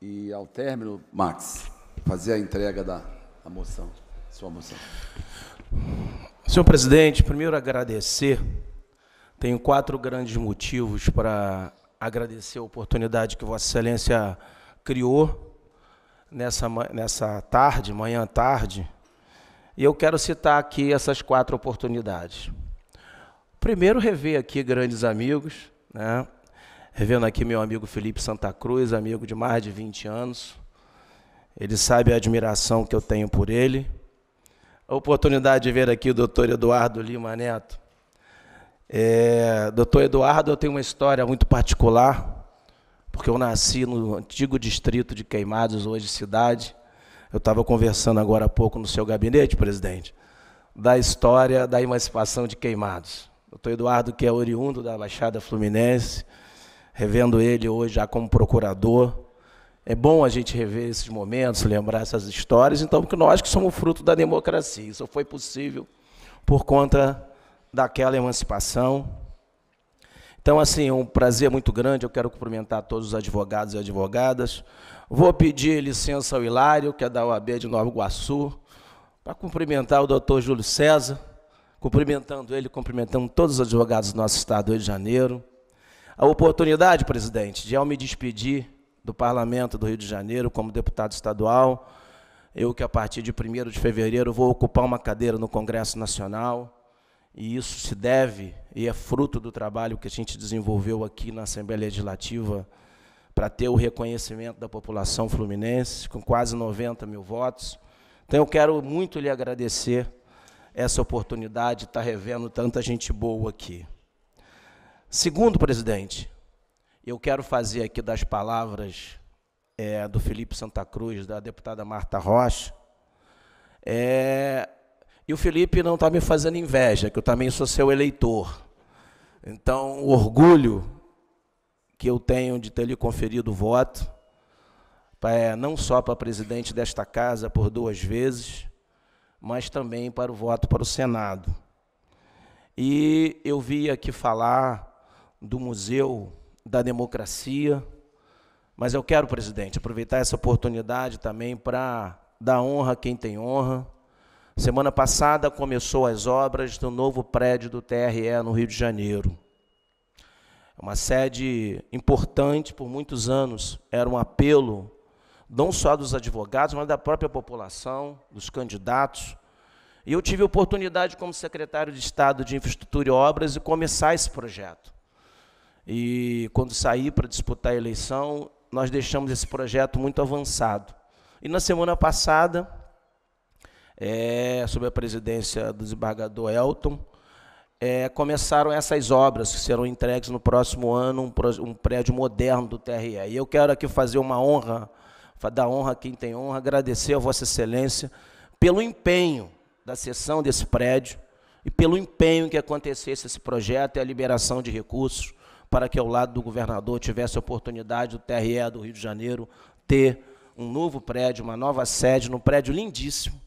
E ao término, Max, fazer a entrega da, da moção, sua moção. Senhor presidente, primeiro agradecer. Tenho quatro grandes motivos para agradecer a oportunidade que Vossa Excelência criou nessa, nessa tarde, manhã tarde. E eu quero citar aqui essas quatro oportunidades. Primeiro, rever aqui grandes amigos, né? revendo aqui meu amigo Felipe Santa Cruz, amigo de mais de 20 anos. Ele sabe a admiração que eu tenho por ele a oportunidade de ver aqui o doutor Eduardo Lima Neto. É, doutor Eduardo, eu tenho uma história muito particular, porque eu nasci no antigo distrito de Queimados, hoje cidade. Eu estava conversando agora há pouco no seu gabinete, presidente, da história da emancipação de Queimados. Doutor Eduardo, que é oriundo da Baixada Fluminense, revendo ele hoje já como procurador, é bom a gente rever esses momentos, lembrar essas histórias, então, porque nós que somos fruto da democracia. Isso foi possível por conta daquela emancipação. Então, assim, é um prazer muito grande. Eu quero cumprimentar todos os advogados e advogadas. Vou pedir licença ao Hilário, que é da OAB de Nova Iguaçu, para cumprimentar o doutor Júlio César, cumprimentando ele, cumprimentando todos os advogados do nosso estado do Rio de Janeiro. A oportunidade, presidente, de eu me despedir do Parlamento do Rio de Janeiro como deputado estadual. Eu que a partir de 1 de fevereiro vou ocupar uma cadeira no Congresso Nacional, e isso se deve e é fruto do trabalho que a gente desenvolveu aqui na Assembleia Legislativa para ter o reconhecimento da população fluminense, com quase 90 mil votos. Então eu quero muito lhe agradecer essa oportunidade de estar revendo tanta gente boa aqui. Segundo, presidente, eu quero fazer aqui das palavras é, do Felipe Santa Cruz, da deputada Marta Rocha. É, e o Felipe não está me fazendo inveja, que eu também sou seu eleitor. Então, o orgulho que eu tenho de ter lhe conferido o voto, é, não só para presidente desta casa por duas vezes, mas também para o voto para o Senado. E eu vi aqui falar do museu da democracia. Mas eu quero, presidente, aproveitar essa oportunidade também para dar honra a quem tem honra. Semana passada começou as obras do novo prédio do TRE no Rio de Janeiro. É uma sede importante por muitos anos, era um apelo não só dos advogados, mas da própria população, dos candidatos. E eu tive a oportunidade como secretário de Estado de Infraestrutura e Obras de começar esse projeto. E quando saí para disputar a eleição, nós deixamos esse projeto muito avançado. E na semana passada, é, sob a presidência do desembargador Elton, é, começaram essas obras que serão entregues no próximo ano, um, um prédio moderno do TRE. E eu quero aqui fazer uma honra, dar honra a quem tem honra, agradecer a Vossa Excelência pelo empenho da sessão desse prédio e pelo empenho que acontecesse esse projeto e a liberação de recursos para que ao lado do governador tivesse a oportunidade do TRE do Rio de Janeiro ter um novo prédio, uma nova sede, num prédio lindíssimo,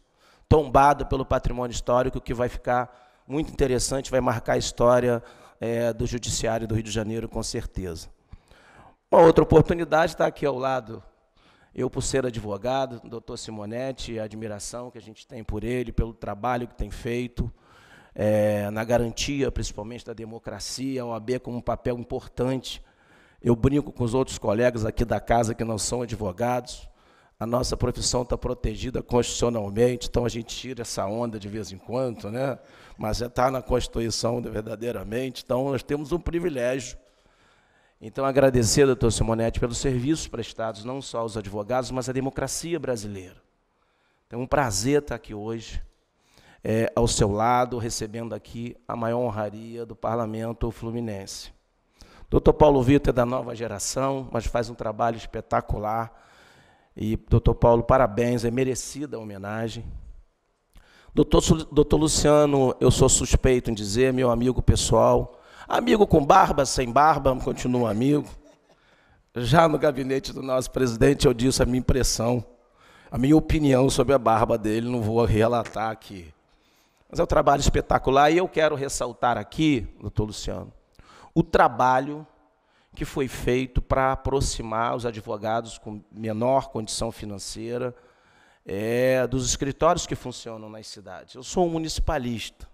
tombado pelo patrimônio histórico, que vai ficar muito interessante, vai marcar a história é, do Judiciário do Rio de Janeiro, com certeza. Uma outra oportunidade está aqui ao lado, eu por ser advogado, doutor Simonetti, a admiração que a gente tem por ele, pelo trabalho que tem feito, é, na garantia, principalmente, da democracia, a OAB é como um papel importante. Eu brinco com os outros colegas aqui da casa que não são advogados. A nossa profissão está protegida constitucionalmente, então a gente tira essa onda de vez em quando, né? mas está na Constituição verdadeiramente, então nós temos um privilégio. Então, agradecer, doutor Simonetti, pelos serviços prestados, não só aos advogados, mas à democracia brasileira. Então, é então, um prazer estar aqui hoje é, ao seu lado, recebendo aqui a maior honraria do parlamento fluminense. Dr. Paulo Vitor é da nova geração, mas faz um trabalho espetacular. E, doutor Paulo, parabéns, é merecida a homenagem. Doutor, doutor Luciano, eu sou suspeito em dizer, meu amigo pessoal, amigo com barba, sem barba, continuo amigo. Já no gabinete do nosso presidente, eu disse a minha impressão, a minha opinião sobre a barba dele, não vou relatar aqui. Mas é um trabalho espetacular e eu quero ressaltar aqui, doutor Luciano, o trabalho que foi feito para aproximar os advogados com menor condição financeira é, dos escritórios que funcionam nas cidades. Eu sou um municipalista.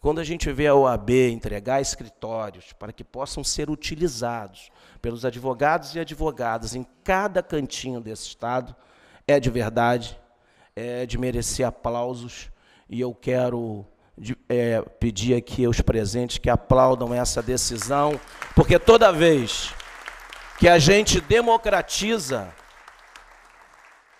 Quando a gente vê a OAB entregar escritórios para que possam ser utilizados pelos advogados e advogadas em cada cantinho desse Estado, é de verdade, é de merecer aplausos e eu quero é, pedir aqui aos presentes que aplaudam essa decisão, porque toda vez que a gente democratiza,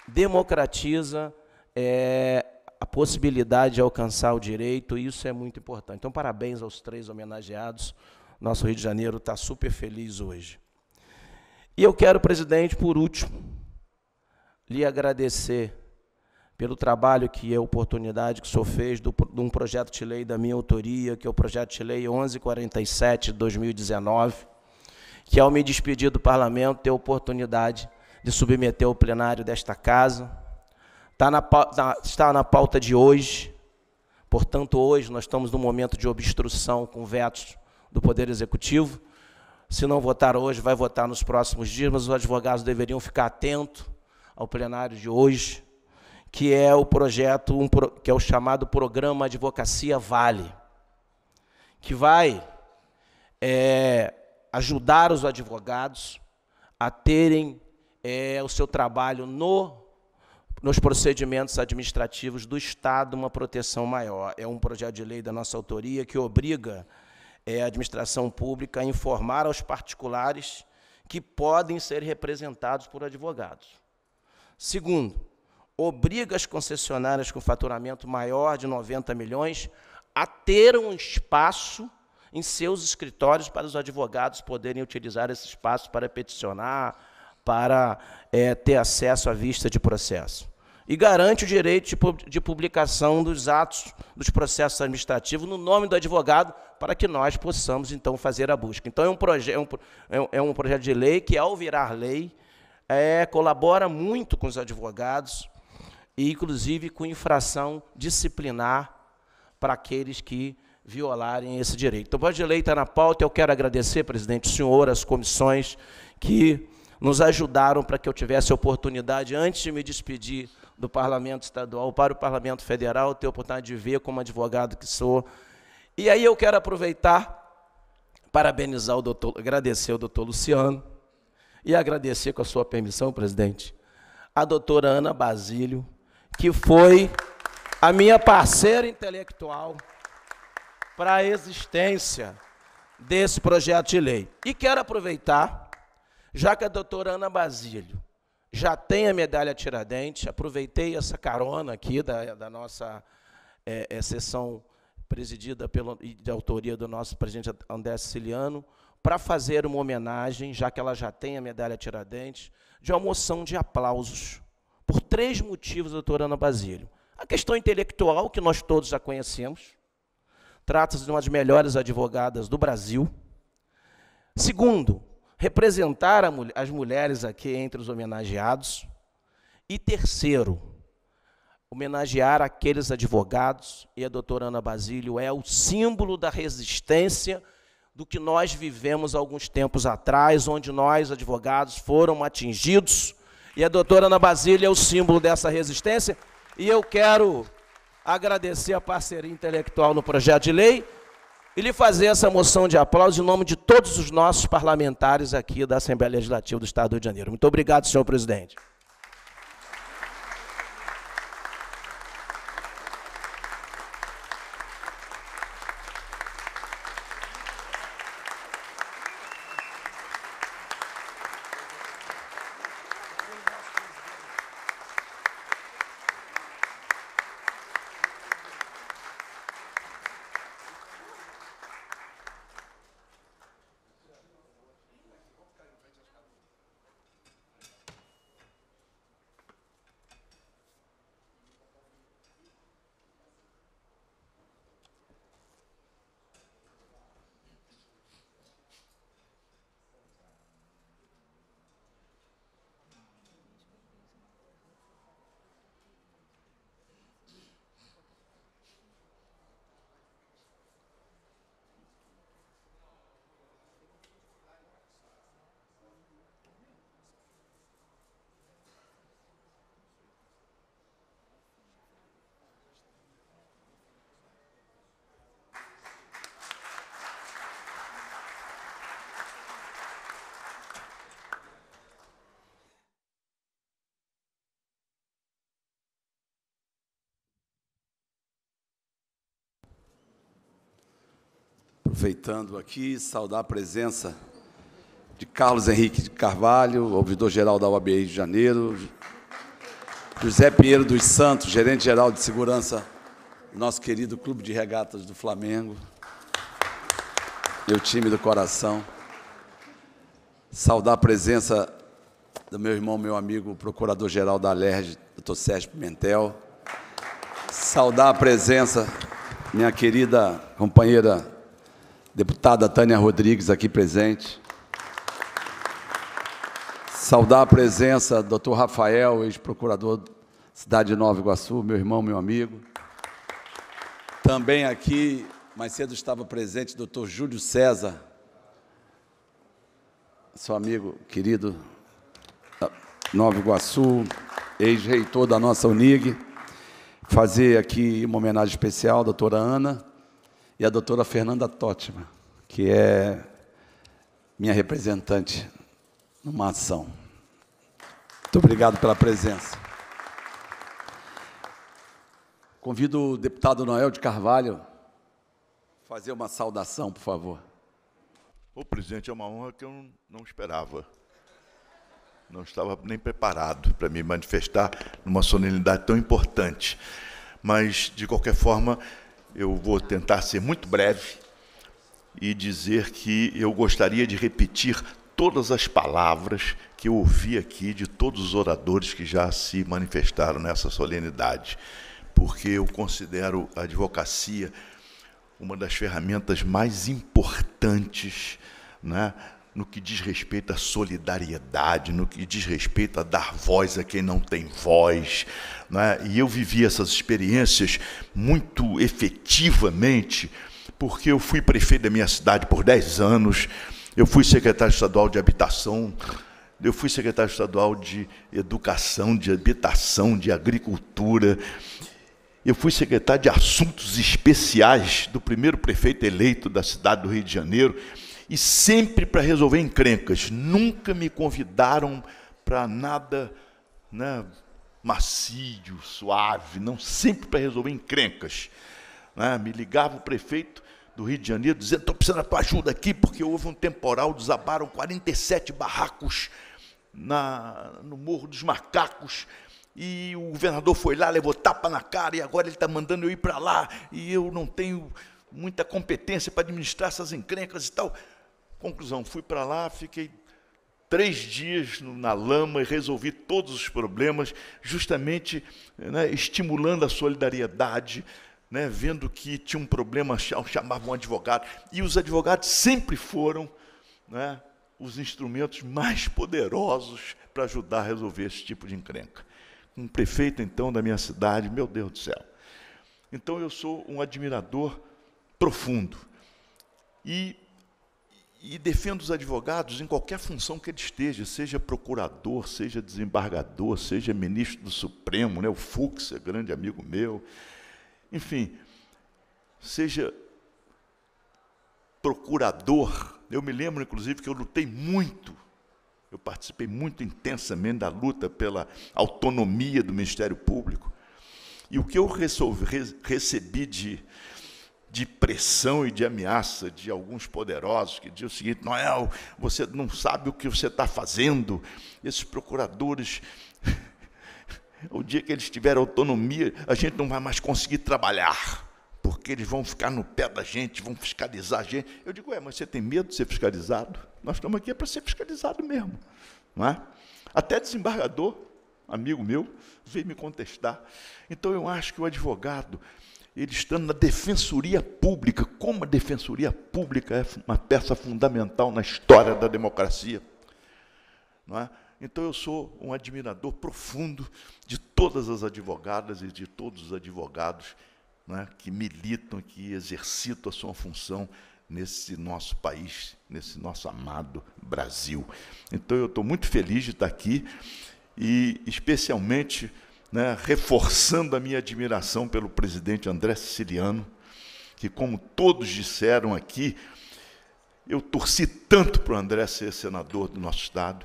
democratiza é, a possibilidade de alcançar o direito, e isso é muito importante. Então, parabéns aos três homenageados. Nosso Rio de Janeiro está super feliz hoje. E eu quero, presidente, por último, lhe agradecer pelo trabalho que é a oportunidade que o senhor fez do, de um projeto de lei da minha autoria, que é o projeto de lei 1147 de 2019, que ao me despedir do parlamento, ter a oportunidade de submeter ao plenário desta casa. Está na, tá, está na pauta de hoje, portanto, hoje nós estamos num momento de obstrução com vetos do Poder Executivo. Se não votar hoje, vai votar nos próximos dias, mas os advogados deveriam ficar atentos ao plenário de hoje, que é o projeto, um, que é o chamado Programa Advocacia Vale, que vai é, ajudar os advogados a terem é, o seu trabalho no, nos procedimentos administrativos do Estado uma proteção maior. É um projeto de lei da nossa autoria que obriga é, a administração pública a informar aos particulares que podem ser representados por advogados. Segundo, obriga as concessionárias com faturamento maior de 90 milhões a ter um espaço em seus escritórios para os advogados poderem utilizar esse espaço para peticionar, para é, ter acesso à vista de processo. E garante o direito de, publicação dos atos dos processos administrativos no nome do advogado, para que nós possamos, então, fazer a busca. Então, é um, proje é é um, é um projeto de lei que, ao virar lei, é, colabora muito com os advogados, e inclusive com infração disciplinar para aqueles que violarem esse direito. Então, o projeto de lei está na pauta. Eu quero agradecer, presidente, senhor, as comissões que nos ajudaram para que eu tivesse a oportunidade, antes de me despedir do Parlamento Estadual para o Parlamento Federal, ter a oportunidade de ver como advogado que sou. E aí eu quero aproveitar, parabenizar o doutor, agradecer ao doutor Luciano e agradecer, com a sua permissão, presidente, a doutora Ana Basílio, que foi a minha parceira intelectual para a existência desse projeto de lei. E quero aproveitar, já que a doutora Ana Basílio já tem a medalha Tiradentes, aproveitei essa carona aqui da, da nossa é, é, sessão presidida pelo, e de autoria do nosso presidente André Siciliano, para fazer uma homenagem, já que ela já tem a medalha Tiradentes, de uma moção de aplausos por três motivos, doutora Ana Basílio. A questão intelectual, que nós todos já conhecemos, trata-se de uma das melhores advogadas do Brasil. Segundo, representar mul as mulheres aqui entre os homenageados. E terceiro, homenagear aqueles advogados, e a doutora Ana Basílio é o símbolo da resistência do que nós vivemos alguns tempos atrás, onde nós, advogados, foram atingidos e a doutora Ana Basília é o símbolo dessa resistência. E eu quero agradecer a parceria intelectual no projeto de lei e lhe fazer essa moção de aplauso em nome de todos os nossos parlamentares aqui da Assembleia Legislativa do Estado do Rio de Janeiro. Muito obrigado, senhor presidente. aproveitando aqui, saudar a presença de Carlos Henrique de Carvalho, ouvidor-geral da UAB Rio de Janeiro, José Pinheiro dos Santos, gerente-geral de segurança do nosso querido Clube de Regatas do Flamengo, meu time do coração. Saudar a presença do meu irmão, meu amigo, procurador-geral da LERJ, doutor Sérgio Pimentel. Saudar a presença minha querida companheira deputada Tânia Rodrigues aqui presente. Saudar a presença do Dr. Rafael, ex-procurador da Cidade de Nova Iguaçu, meu irmão, meu amigo. Também aqui, mais cedo estava presente o Dr. Júlio César, seu amigo querido Nova Iguaçu, ex-reitor da nossa UNIG. Fazer aqui uma homenagem especial à doutora Ana, e a doutora Fernanda Tótima, que é minha representante numa ação. Muito obrigado pela presença. Convido o deputado Noel de Carvalho a fazer uma saudação, por favor. Ô, presidente, é uma honra que eu não esperava. Não estava nem preparado para me manifestar numa solenidade tão importante. Mas, de qualquer forma, eu vou tentar ser muito breve e dizer que eu gostaria de repetir todas as palavras que eu ouvi aqui de todos os oradores que já se manifestaram nessa solenidade, porque eu considero a advocacia uma das ferramentas mais importantes né, no que diz respeito à solidariedade, no que diz respeito a dar voz a quem não tem voz. Né? E eu vivi essas experiências muito efetivamente, porque eu fui prefeito da minha cidade por 10 anos, eu fui secretário estadual de habitação, eu fui secretário estadual de educação, de habitação, de agricultura. Eu fui secretário de assuntos especiais do primeiro prefeito eleito da cidade do Rio de Janeiro e sempre para resolver encrencas. Nunca me convidaram para nada né, macio, suave, não, sempre para resolver encrencas. Né? Me ligava o prefeito do Rio de Janeiro dizendo: estou precisando da tua ajuda aqui, porque houve um temporal, desabaram 47 barracos na, no Morro dos Macacos. E o governador foi lá, levou tapa na cara, e agora ele está mandando eu ir para lá, e eu não tenho muita competência para administrar essas encrencas e tal. Conclusão, fui para lá, fiquei três dias na lama e resolvi todos os problemas, justamente né, estimulando a solidariedade, né, vendo que tinha um problema, chamavam um advogado. E os advogados sempre foram né, os instrumentos mais poderosos para ajudar a resolver esse tipo de encrenca. Um prefeito, então, da minha cidade, meu Deus do céu. Então, eu sou um admirador profundo. E e defendo os advogados em qualquer função que ele esteja, seja procurador, seja desembargador, seja ministro do Supremo, né? o Fux é grande amigo meu, enfim, seja procurador. Eu me lembro, inclusive, que eu lutei muito, eu participei muito intensamente da luta pela autonomia do Ministério Público. E o que eu resolvi, recebi de de pressão e de ameaça de alguns poderosos que diziam o seguinte: Noel, você não sabe o que você está fazendo. Esses procuradores, o dia que eles tiverem autonomia, a gente não vai mais conseguir trabalhar, porque eles vão ficar no pé da gente, vão fiscalizar a gente. Eu digo: Ué, mas você tem medo de ser fiscalizado? Nós estamos aqui é para ser fiscalizado mesmo, não é? Até desembargador, amigo meu, veio me contestar. Então eu acho que o advogado ele estando na defensoria pública, como a defensoria pública é uma peça fundamental na história da democracia. Não é? Então eu sou um admirador profundo de todas as advogadas e de todos os advogados né, que militam, que exercitam a sua função nesse nosso país, nesse nosso amado Brasil. Então eu estou muito feliz de estar aqui e especialmente né, reforçando a minha admiração pelo presidente André Siciliano, que, como todos disseram aqui, eu torci tanto para o André ser senador do nosso Estado.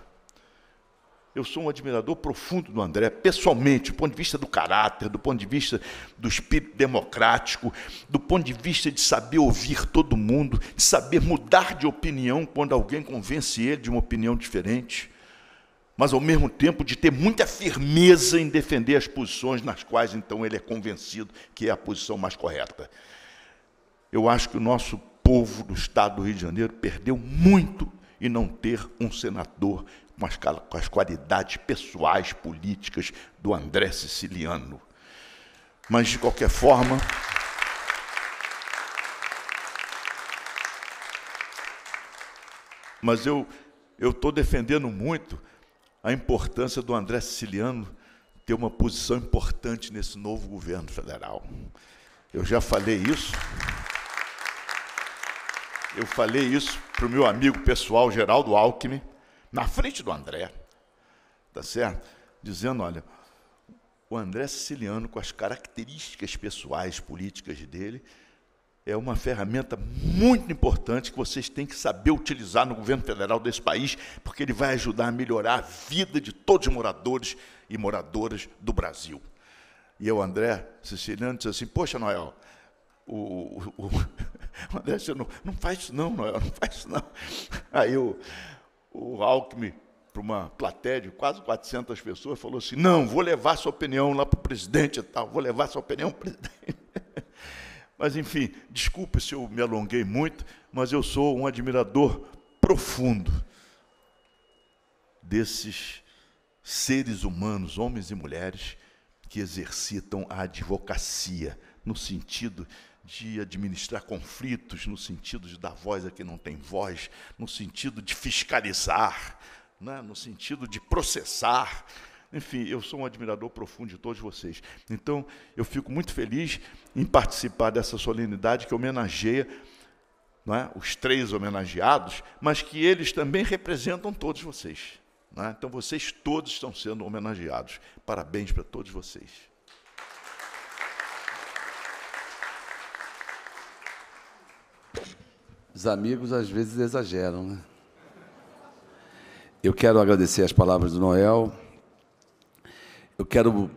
Eu sou um admirador profundo do André, pessoalmente, do ponto de vista do caráter, do ponto de vista do espírito democrático, do ponto de vista de saber ouvir todo mundo, de saber mudar de opinião quando alguém convence ele de uma opinião diferente mas ao mesmo tempo de ter muita firmeza em defender as posições nas quais então ele é convencido que é a posição mais correta. Eu acho que o nosso povo do estado do Rio de Janeiro perdeu muito em não ter um senador com as, com as qualidades pessoais, políticas do André Siciliano. Mas, de qualquer forma. Mas eu estou defendendo muito a importância do André Siciliano ter uma posição importante nesse novo governo federal. Eu já falei isso. Eu falei isso para o meu amigo pessoal, Geraldo Alckmin, na frente do André. Tá certo? Dizendo: olha, o André Siciliano, com as características pessoais, políticas dele, é uma ferramenta muito importante que vocês têm que saber utilizar no governo federal desse país, porque ele vai ajudar a melhorar a vida de todos os moradores e moradoras do Brasil. E eu, André Siciliano, disse assim: Poxa, Noel, o, o, o André não, não faz isso, não, Noel, não faz isso, não. Aí o, o Alckmin, para uma plateia de quase 400 pessoas, falou assim: Não, vou levar sua opinião lá para o presidente e tal, vou levar sua opinião para o presidente. Mas, enfim, desculpe se eu me alonguei muito, mas eu sou um admirador profundo desses seres humanos, homens e mulheres, que exercitam a advocacia no sentido de administrar conflitos, no sentido de dar voz a quem não tem voz, no sentido de fiscalizar, né? no sentido de processar, enfim, eu sou um admirador profundo de todos vocês. Então, eu fico muito feliz em participar dessa solenidade que homenageia é? os três homenageados, mas que eles também representam todos vocês. É? Então, vocês todos estão sendo homenageados. Parabéns para todos vocês. Os amigos às vezes exageram, né? Eu quero agradecer as palavras do Noel. Eu quero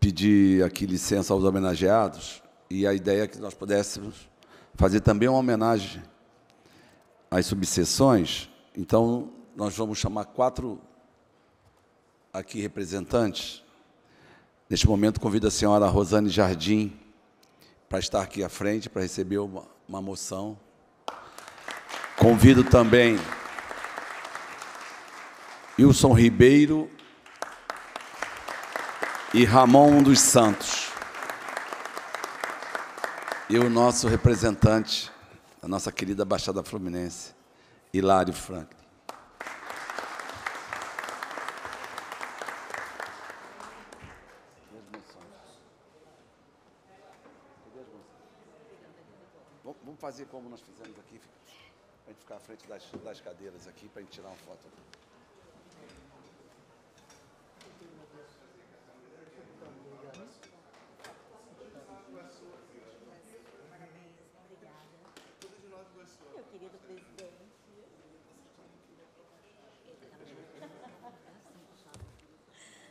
pedir aqui licença aos homenageados e a ideia é que nós pudéssemos fazer também uma homenagem às subseções. Então, nós vamos chamar quatro aqui representantes. Neste momento, convido a senhora Rosane Jardim para estar aqui à frente, para receber uma, uma moção. Convido também Wilson Ribeiro e Ramon dos Santos. E o nosso representante, a nossa querida Baixada Fluminense, Hilário Franklin. Vamos fazer como nós fizemos aqui, a gente ficar à frente das, das cadeiras aqui para a gente tirar uma foto.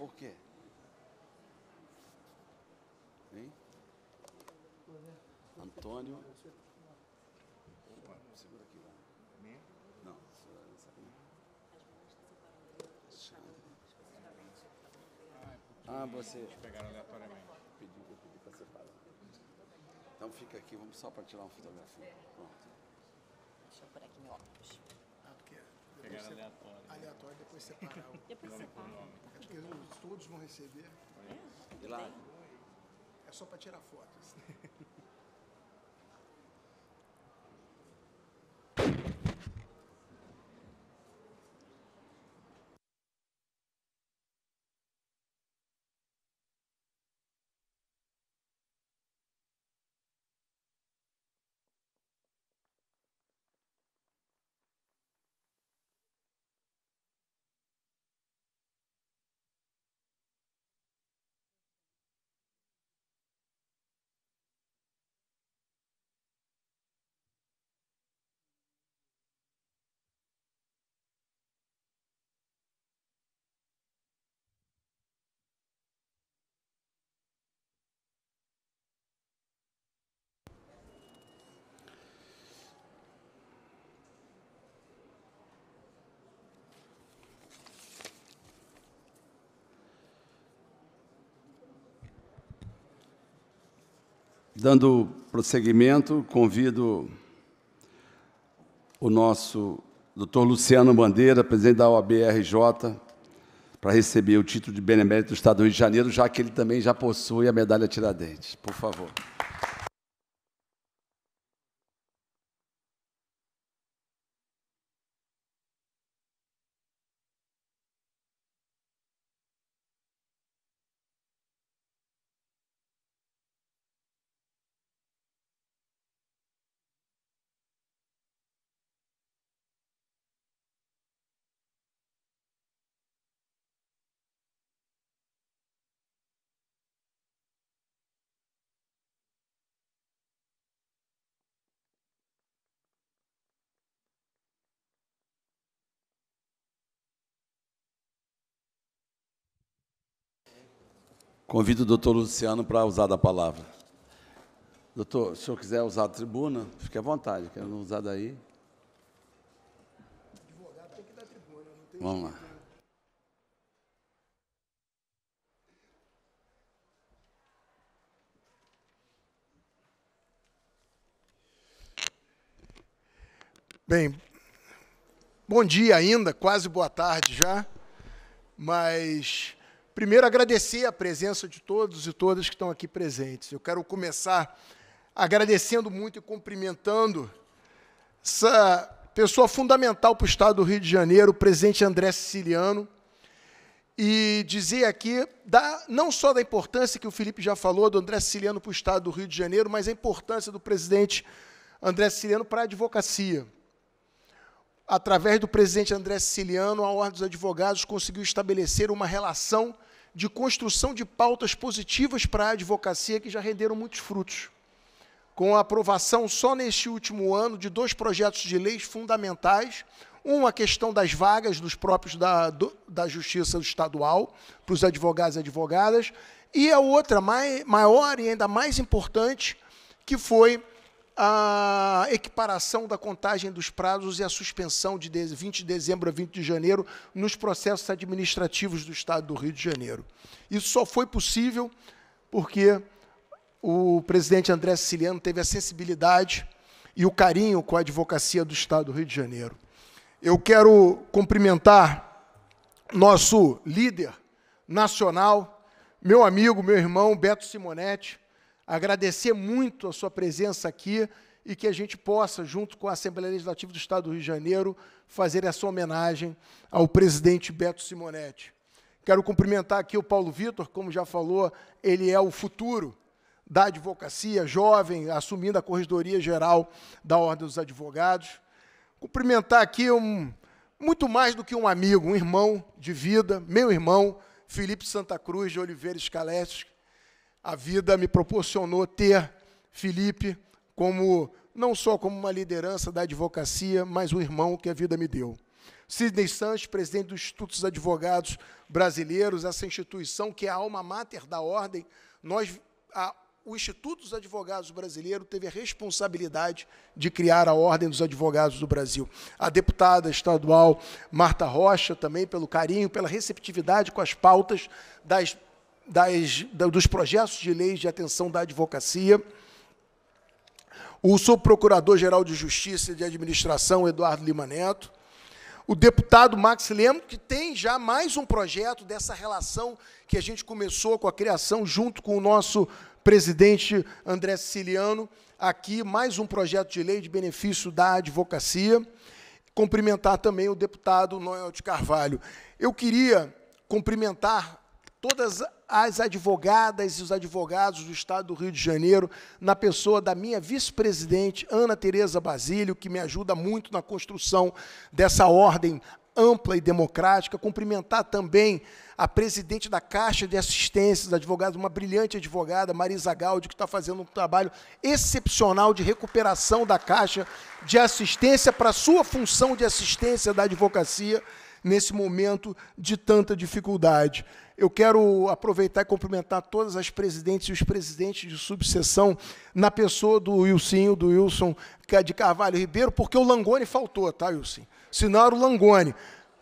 Por quê? Hein? Antônio. Opa, segura aqui lá. Não, essa é aqui. Ah, você. Pegaram aleatoriamente. Pediu eu pedi para separar. Então fica aqui, vamos só para tirar uma fotografia. Pronto. Deixa eu pôr aqui meu óculos. Pegar você, aleatório. Né? Aleatório, depois separar o depois nome separa. Acho é que todos vão receber. É, De lá. é só para tirar fotos. Dando prosseguimento, convido o nosso Dr. Luciano Bandeira, presidente da OABRJ, para receber o título de Benemérito do Estado do Rio de Janeiro, já que ele também já possui a medalha Tiradentes. Por favor. Convido o doutor Luciano para usar da palavra. Doutor, se o senhor quiser usar a tribuna, fique à vontade, quero não usar daí. Advogado tem que dar tribuna, não tem Vamos lá. Bem, bom dia ainda, quase boa tarde já, mas Primeiro, agradecer a presença de todos e todas que estão aqui presentes. Eu quero começar agradecendo muito e cumprimentando essa pessoa fundamental para o Estado do Rio de Janeiro, o presidente André Siciliano, e dizer aqui da, não só da importância que o Felipe já falou do André Siciliano para o Estado do Rio de Janeiro, mas a importância do presidente André Siciliano para a advocacia. Através do presidente André Siciliano, a Ordem dos Advogados conseguiu estabelecer uma relação de construção de pautas positivas para a advocacia que já renderam muitos frutos. Com a aprovação só neste último ano de dois projetos de leis fundamentais, um a questão das vagas dos próprios da, do, da Justiça Estadual para os advogados e advogadas, e a outra mai, maior e ainda mais importante, que foi a equiparação da contagem dos prazos e a suspensão de 20 de dezembro a 20 de janeiro nos processos administrativos do Estado do Rio de Janeiro. Isso só foi possível porque o presidente André Siciliano teve a sensibilidade e o carinho com a advocacia do Estado do Rio de Janeiro. Eu quero cumprimentar nosso líder nacional, meu amigo, meu irmão Beto Simonetti, agradecer muito a sua presença aqui e que a gente possa, junto com a Assembleia Legislativa do Estado do Rio de Janeiro, fazer essa homenagem ao presidente Beto Simonetti. Quero cumprimentar aqui o Paulo Vitor, como já falou, ele é o futuro da advocacia, jovem, assumindo a Corridoria Geral da Ordem dos Advogados. Cumprimentar aqui um, muito mais do que um amigo, um irmão de vida, meu irmão, Felipe Santa Cruz de Oliveira Scaleschi, a vida me proporcionou ter Felipe como não só como uma liderança da advocacia, mas um irmão que a vida me deu. Sidney Santos, presidente do Instituto dos Advogados Brasileiros, essa instituição que é a alma mater da ordem, nós, a, o Instituto dos Advogados Brasileiros teve a responsabilidade de criar a Ordem dos Advogados do Brasil. A deputada estadual Marta Rocha, também pelo carinho, pela receptividade com as pautas das das, dos projetos de leis de atenção da advocacia. O subprocurador-geral de Justiça e de Administração, Eduardo Lima Neto. O deputado Max Lemos, que tem já mais um projeto dessa relação que a gente começou com a criação, junto com o nosso presidente André Siciliano, aqui mais um projeto de lei de benefício da advocacia. Cumprimentar também o deputado Noel de Carvalho. Eu queria cumprimentar todas as advogadas e os advogados do Estado do Rio de Janeiro, na pessoa da minha vice-presidente, Ana Tereza Basílio, que me ajuda muito na construção dessa ordem ampla e democrática, cumprimentar também a presidente da Caixa de Assistências advogada uma brilhante advogada, Marisa Gaudi, que está fazendo um trabalho excepcional de recuperação da Caixa de Assistência para a sua função de assistência da advocacia nesse momento de tanta dificuldade. Eu quero aproveitar e cumprimentar todas as presidentes e os presidentes de subseção, na pessoa do Wilson, do Wilson é de Carvalho Ribeiro, porque o Langoni faltou, tá, Wilson? Senão era o Langoni.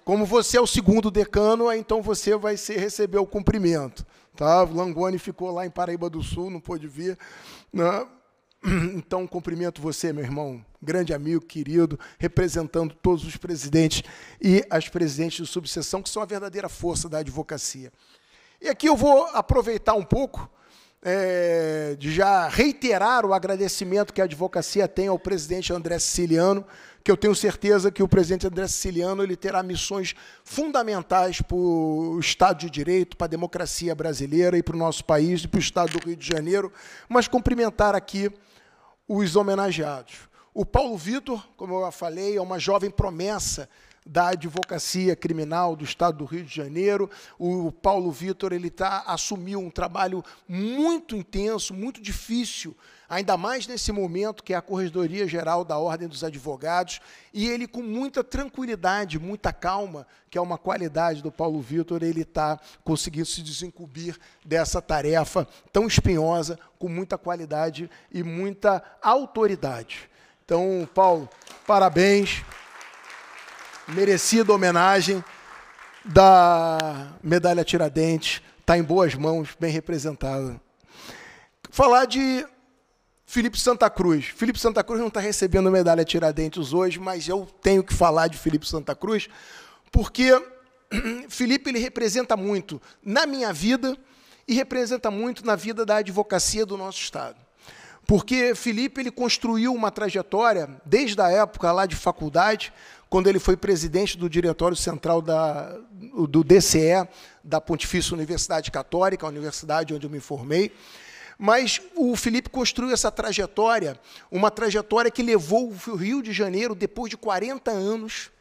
Como você é o segundo decano, então você vai ser, receber o cumprimento. Tá? O Langoni ficou lá em Paraíba do Sul, não pôde vir. Né? Então, cumprimento você, meu irmão, grande amigo, querido, representando todos os presidentes e as presidentes de subseção, que são a verdadeira força da advocacia. E aqui eu vou aproveitar um pouco é, de já reiterar o agradecimento que a advocacia tem ao presidente André Siciliano, que eu tenho certeza que o presidente André Siciliano ele terá missões fundamentais para o Estado de Direito, para a democracia brasileira e para o nosso país e para o Estado do Rio de Janeiro. Mas cumprimentar aqui os homenageados. O Paulo Vitor, como eu já falei, é uma jovem promessa da advocacia criminal do Estado do Rio de Janeiro. O Paulo Vitor ele tá, assumiu um trabalho muito intenso, muito difícil, ainda mais nesse momento que é a Corregedoria Geral da Ordem dos Advogados, e ele com muita tranquilidade, muita calma, que é uma qualidade do Paulo Vitor, ele está conseguindo se desencubir dessa tarefa tão espinhosa, com muita qualidade e muita autoridade. Então, Paulo, parabéns merecida homenagem da medalha Tiradentes. Está em boas mãos, bem representada. Falar de Felipe Santa Cruz. Felipe Santa Cruz não está recebendo medalha Tiradentes hoje, mas eu tenho que falar de Felipe Santa Cruz, porque Felipe ele representa muito na minha vida e representa muito na vida da advocacia do nosso Estado. Porque Felipe ele construiu uma trajetória, desde a época lá de faculdade, quando ele foi presidente do Diretório Central da, do DCE, da Pontifícia Universidade Católica, a universidade onde eu me formei. Mas o Felipe construiu essa trajetória, uma trajetória que levou o Rio de Janeiro, depois de 40 anos,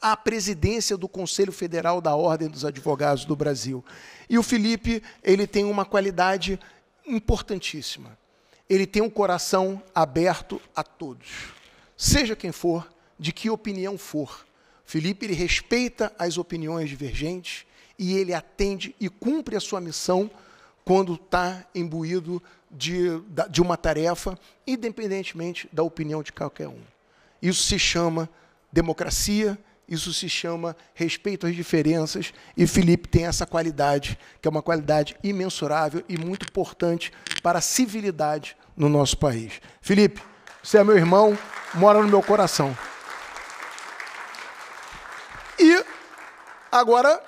à presidência do Conselho Federal da Ordem dos Advogados do Brasil. E o Felipe, ele tem uma qualidade importantíssima. Ele tem um coração aberto a todos. Seja quem for, de que opinião for. Felipe ele respeita as opiniões divergentes e ele atende e cumpre a sua missão quando está imbuído de, de uma tarefa, independentemente da opinião de qualquer um. Isso se chama democracia, isso se chama respeito às diferenças, e Felipe tem essa qualidade, que é uma qualidade imensurável e muito importante para a civilidade no nosso país. Felipe, você é meu irmão, mora no meu coração. Agora,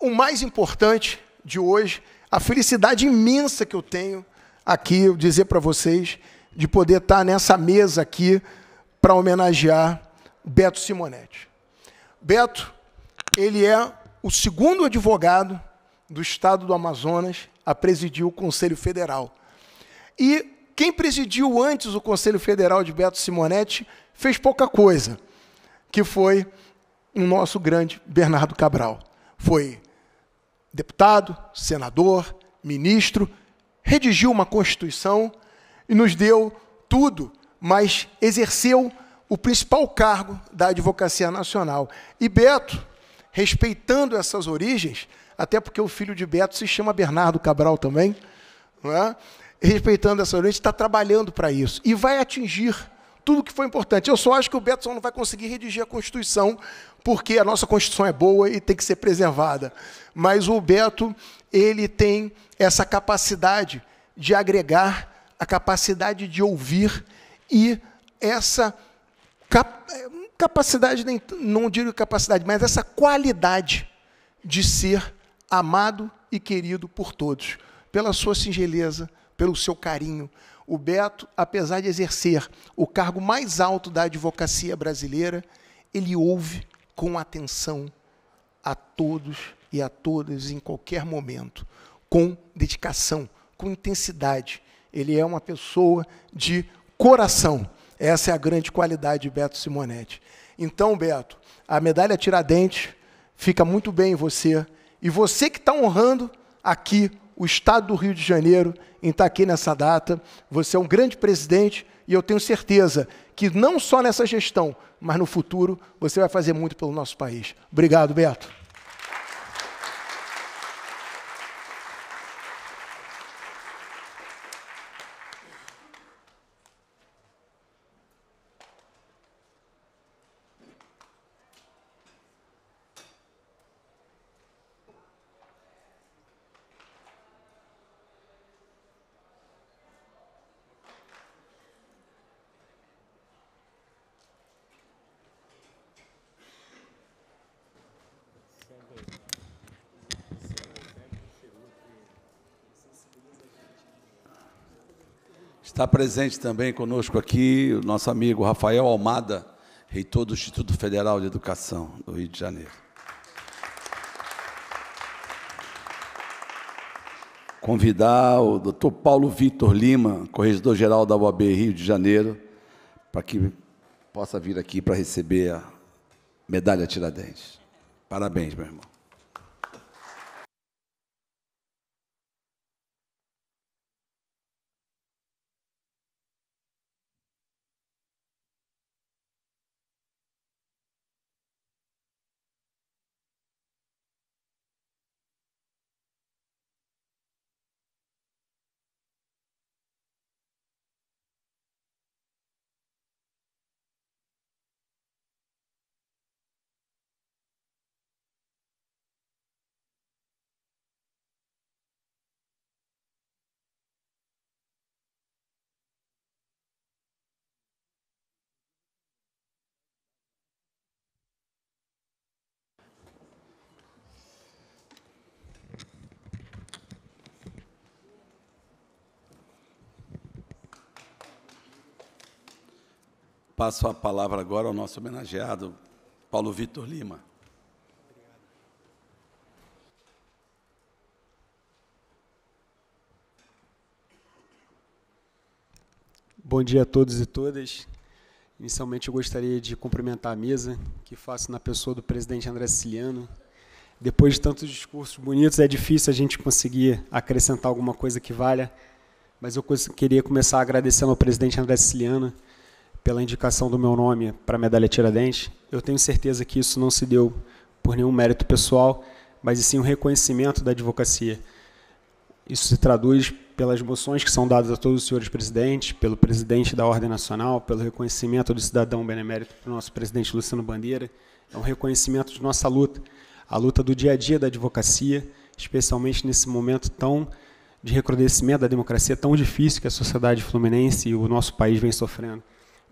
o mais importante de hoje, a felicidade imensa que eu tenho aqui, eu dizer para vocês, de poder estar tá nessa mesa aqui para homenagear Beto Simonetti. Beto, ele é o segundo advogado do estado do Amazonas a presidir o Conselho Federal. E quem presidiu antes o Conselho Federal de Beto Simonetti fez pouca coisa, que foi o nosso grande Bernardo Cabral. Foi deputado, senador, ministro, redigiu uma Constituição e nos deu tudo, mas exerceu o principal cargo da Advocacia Nacional. E Beto, respeitando essas origens, até porque o filho de Beto se chama Bernardo Cabral também, não é? respeitando essa origem, está trabalhando para isso e vai atingir tudo que foi importante. Eu só acho que o Betson não vai conseguir redigir a Constituição, porque a nossa Constituição é boa e tem que ser preservada. Mas o Beto, ele tem essa capacidade de agregar, a capacidade de ouvir e essa cap é, capacidade, não digo capacidade, mas essa qualidade de ser amado e querido por todos, pela sua singeleza, pelo seu carinho, o Beto, apesar de exercer o cargo mais alto da advocacia brasileira, ele ouve com atenção a todos e a todas em qualquer momento, com dedicação, com intensidade. Ele é uma pessoa de coração. Essa é a grande qualidade de Beto Simonetti. Então, Beto, a medalha Tiradentes fica muito bem em você. E você que está honrando aqui o Estado do Rio de Janeiro em estar tá aqui nessa data. Você é um grande presidente e eu tenho certeza que não só nessa gestão, mas no futuro você vai fazer muito pelo nosso país. Obrigado, Beto. Está presente também conosco aqui o nosso amigo Rafael Almada, reitor do Instituto Federal de Educação do Rio de Janeiro. Convidar o doutor Paulo Vitor Lima, corregedor-geral da UAB Rio de Janeiro, para que possa vir aqui para receber a medalha Tiradentes. Parabéns, meu irmão. Passo a palavra agora ao nosso homenageado, Paulo Vitor Lima. Bom dia a todos e todas. Inicialmente, eu gostaria de cumprimentar a mesa, que faço na pessoa do presidente André Siciliano. Depois de tantos discursos bonitos, é difícil a gente conseguir acrescentar alguma coisa que valha, mas eu queria começar agradecendo ao presidente André Siciliano pela indicação do meu nome para a medalha Tiradentes, eu tenho certeza que isso não se deu por nenhum mérito pessoal, mas sim um reconhecimento da advocacia. Isso se traduz pelas moções que são dadas a todos os senhores presidentes, pelo presidente da Ordem Nacional, pelo reconhecimento do cidadão benemérito para o nosso presidente Luciano Bandeira. É um reconhecimento de nossa luta, a luta do dia a dia da advocacia, especialmente nesse momento tão de recrudescimento da democracia, tão difícil que a sociedade fluminense e o nosso país vem sofrendo.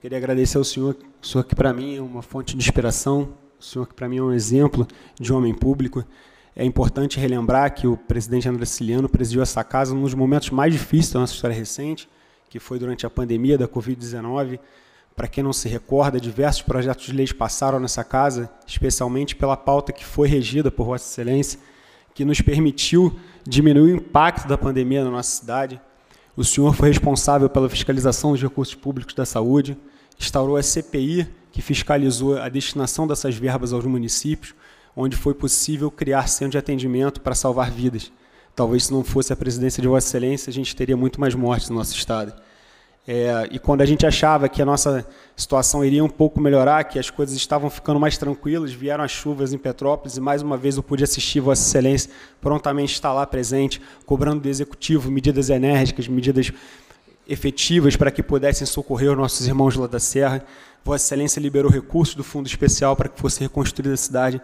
Queria agradecer ao senhor, o senhor que para mim é uma fonte de inspiração, o senhor que para mim é um exemplo de homem público. É importante relembrar que o presidente André Siciliano presidiu essa casa nos momentos mais difíceis da nossa história recente, que foi durante a pandemia da Covid-19. Para quem não se recorda, diversos projetos de leis passaram nessa casa, especialmente pela pauta que foi regida por Vossa Excelência, que nos permitiu diminuir o impacto da pandemia na nossa cidade. O senhor foi responsável pela fiscalização dos recursos públicos da saúde, instaurou a CPI, que fiscalizou a destinação dessas verbas aos municípios, onde foi possível criar centro de atendimento para salvar vidas. Talvez se não fosse a presidência de Vossa Excelência, a gente teria muito mais mortes no nosso Estado. É, e quando a gente achava que a nossa situação iria um pouco melhorar, que as coisas estavam ficando mais tranquilas, vieram as chuvas em Petrópolis e mais uma vez eu pude assistir Vossa Excelência prontamente estar lá presente, cobrando do executivo medidas enérgicas, medidas efetivas para que pudessem socorrer os nossos irmãos lá da Serra. Vossa Excelência liberou recursos do Fundo Especial para que fosse reconstruída a cidade.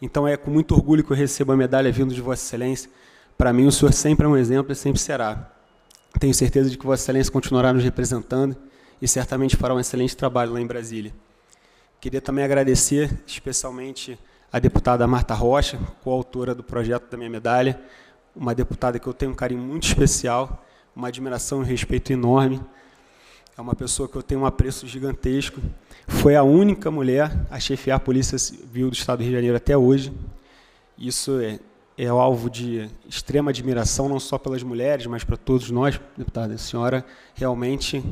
Então é com muito orgulho que eu recebo a medalha vindo de Vossa Excelência. Para mim, o senhor sempre é um exemplo e sempre será. Tenho certeza de que Vossa Excelência continuará nos representando e certamente fará um excelente trabalho lá em Brasília. Queria também agradecer especialmente a deputada Marta Rocha, coautora do projeto da minha medalha, uma deputada que eu tenho um carinho muito especial uma admiração e um respeito enorme. É uma pessoa que eu tenho um apreço gigantesco. Foi a única mulher a chefiar a Polícia Civil do Estado do Rio de Janeiro até hoje. Isso é, é alvo de extrema admiração, não só pelas mulheres, mas para todos nós, deputada. A senhora realmente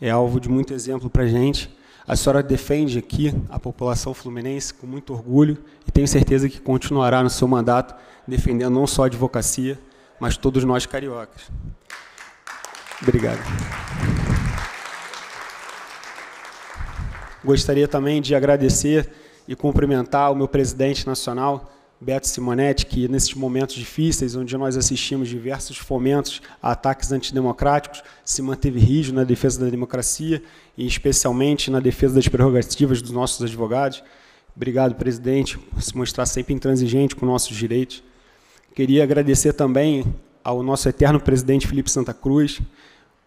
é alvo de muito exemplo para a gente. A senhora defende aqui a população fluminense com muito orgulho e tenho certeza que continuará no seu mandato defendendo não só a advocacia, mas todos nós cariocas. Obrigado. Gostaria também de agradecer e cumprimentar o meu presidente nacional, Beto Simonetti, que nesses momentos difíceis, onde nós assistimos diversos fomentos a ataques antidemocráticos, se manteve rígido na defesa da democracia e especialmente na defesa das prerrogativas dos nossos advogados. Obrigado, presidente, por se mostrar sempre intransigente com nossos direitos. Queria agradecer também ao nosso eterno presidente Felipe Santa Cruz.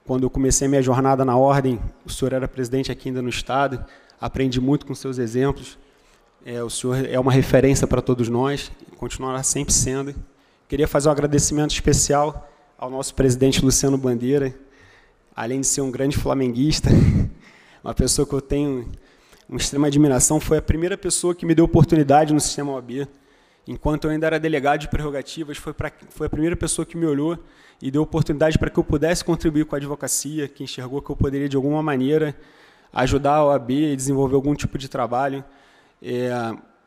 Quando eu comecei minha jornada na Ordem, o senhor era presidente aqui ainda no Estado. Aprendi muito com seus exemplos. É, o senhor é uma referência para todos nós e continuará sempre sendo. Queria fazer um agradecimento especial ao nosso presidente Luciano Bandeira, além de ser um grande flamenguista, uma pessoa que eu tenho uma extrema admiração, foi a primeira pessoa que me deu oportunidade no sistema OAB enquanto eu ainda era delegado de prerrogativas, foi, pra, foi a primeira pessoa que me olhou e deu oportunidade para que eu pudesse contribuir com a advocacia, que enxergou que eu poderia, de alguma maneira, ajudar a OAB e desenvolver algum tipo de trabalho. É,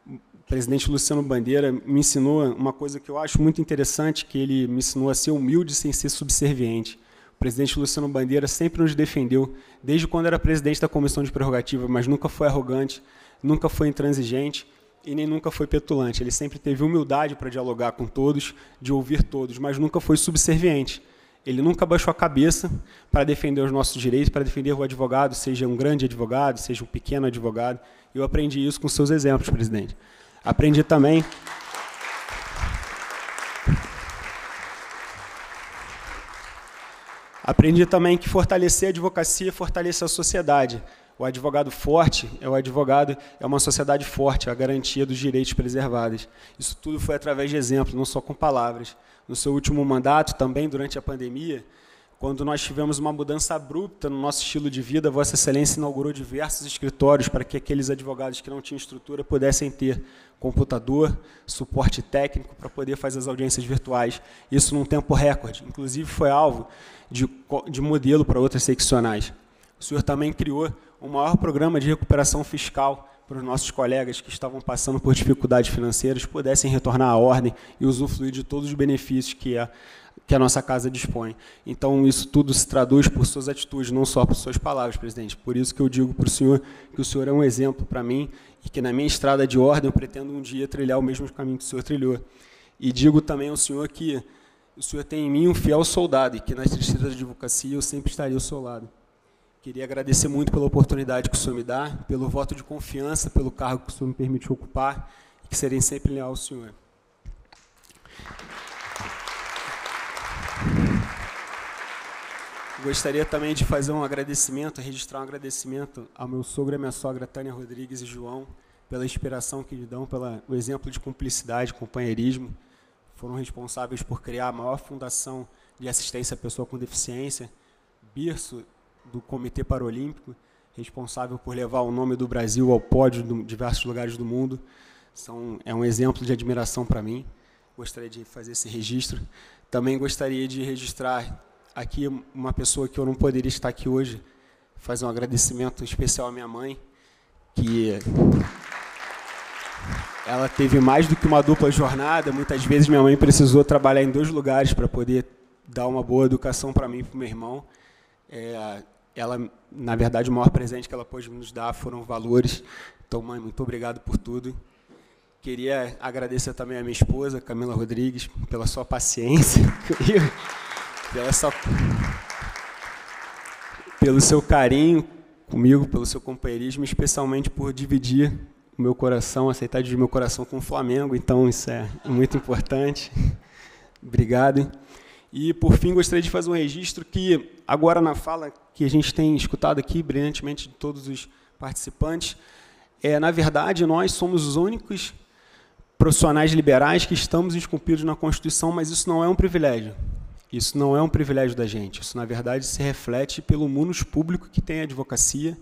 o presidente Luciano Bandeira me ensinou uma coisa que eu acho muito interessante, que ele me ensinou a ser humilde sem ser subserviente. O presidente Luciano Bandeira sempre nos defendeu, desde quando era presidente da Comissão de Prerrogativas, mas nunca foi arrogante, nunca foi intransigente e nem nunca foi petulante. Ele sempre teve humildade para dialogar com todos, de ouvir todos, mas nunca foi subserviente. Ele nunca baixou a cabeça para defender os nossos direitos, para defender o advogado, seja um grande advogado, seja um pequeno advogado. Eu aprendi isso com seus exemplos, presidente. Aprendi também. Aprendi também que fortalecer a advocacia fortalece a sociedade. O advogado forte é o advogado, é uma sociedade forte, é a garantia dos direitos preservados. Isso tudo foi através de exemplo, não só com palavras. No seu último mandato, também durante a pandemia, quando nós tivemos uma mudança abrupta no nosso estilo de vida, Vossa Excelência inaugurou diversos escritórios para que aqueles advogados que não tinham estrutura pudessem ter computador, suporte técnico para poder fazer as audiências virtuais. Isso num tempo recorde. Inclusive, foi alvo de, de modelo para outras seccionais. O senhor também criou o maior programa de recuperação fiscal para os nossos colegas que estavam passando por dificuldades financeiras pudessem retornar à ordem e usufruir de todos os benefícios que a, que a nossa casa dispõe. Então, isso tudo se traduz por suas atitudes, não só por suas palavras, presidente. Por isso que eu digo para o senhor que o senhor é um exemplo para mim e que na minha estrada de ordem eu pretendo um dia trilhar o mesmo caminho que o senhor trilhou. E digo também ao senhor que o senhor tem em mim um fiel soldado e que nas tristezas da advocacia eu sempre estarei ao seu lado. Queria agradecer muito pela oportunidade que o senhor me dá, pelo voto de confiança, pelo cargo que o senhor me permite ocupar, e que serei sempre leal ao senhor. Gostaria também de fazer um agradecimento, registrar um agradecimento ao meu sogro e à minha sogra Tânia Rodrigues e João pela inspiração que lhe dão, pelo exemplo de cumplicidade, companheirismo. Foram responsáveis por criar a maior fundação de assistência à pessoa com deficiência, berço do Comitê Paralímpico, responsável por levar o nome do Brasil ao pódio de diversos lugares do mundo. São, é um exemplo de admiração para mim. Gostaria de fazer esse registro. Também gostaria de registrar aqui uma pessoa que eu não poderia estar aqui hoje, fazer um agradecimento especial à minha mãe, que ela teve mais do que uma dupla jornada. Muitas vezes minha mãe precisou trabalhar em dois lugares para poder dar uma boa educação para mim e para o meu irmão. É, ela, na verdade, o maior presente que ela pôde nos dar foram valores. Então, mãe, muito obrigado por tudo. Queria agradecer também a minha esposa, Camila Rodrigues, pela sua paciência comigo, pela sua, pelo seu carinho comigo, pelo seu companheirismo, especialmente por dividir o meu coração, aceitar dividir meu coração com o Flamengo. Então, isso é muito importante. obrigado. E, por fim, gostaria de fazer um registro que, agora na fala que a gente tem escutado aqui brilhantemente de todos os participantes, é, na verdade, nós somos os únicos profissionais liberais que estamos esculpidos na Constituição, mas isso não é um privilégio. Isso não é um privilégio da gente. Isso, na verdade, se reflete pelo munus público que tem a advocacia.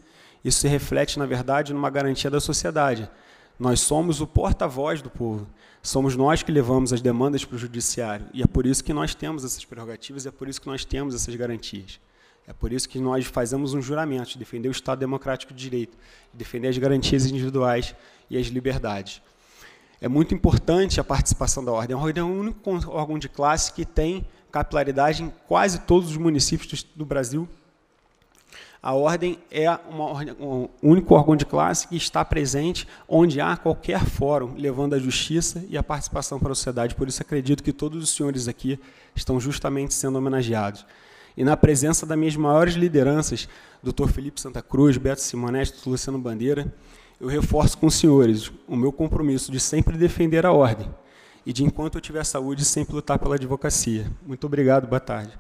Isso se reflete, na verdade, numa garantia da sociedade. Nós somos o porta-voz do povo. Somos nós que levamos as demandas para o judiciário. E é por isso que nós temos essas prerrogativas, e é por isso que nós temos essas garantias. É por isso que nós fazemos um juramento de defender o Estado Democrático de Direito, de defender as garantias individuais e as liberdades. É muito importante a participação da ordem. A ordem é o único órgão de classe que tem capilaridade em quase todos os municípios do Brasil. A ordem é ordem, um único órgão de classe que está presente onde há qualquer fórum, levando a justiça e a participação para a sociedade. Por isso, acredito que todos os senhores aqui estão justamente sendo homenageados e na presença das minhas maiores lideranças, Dr. Felipe Santa Cruz, Beto Simonetti, Luciano Bandeira, eu reforço com os senhores o meu compromisso de sempre defender a ordem e de, enquanto eu tiver saúde, sempre lutar pela advocacia. Muito obrigado, boa tarde.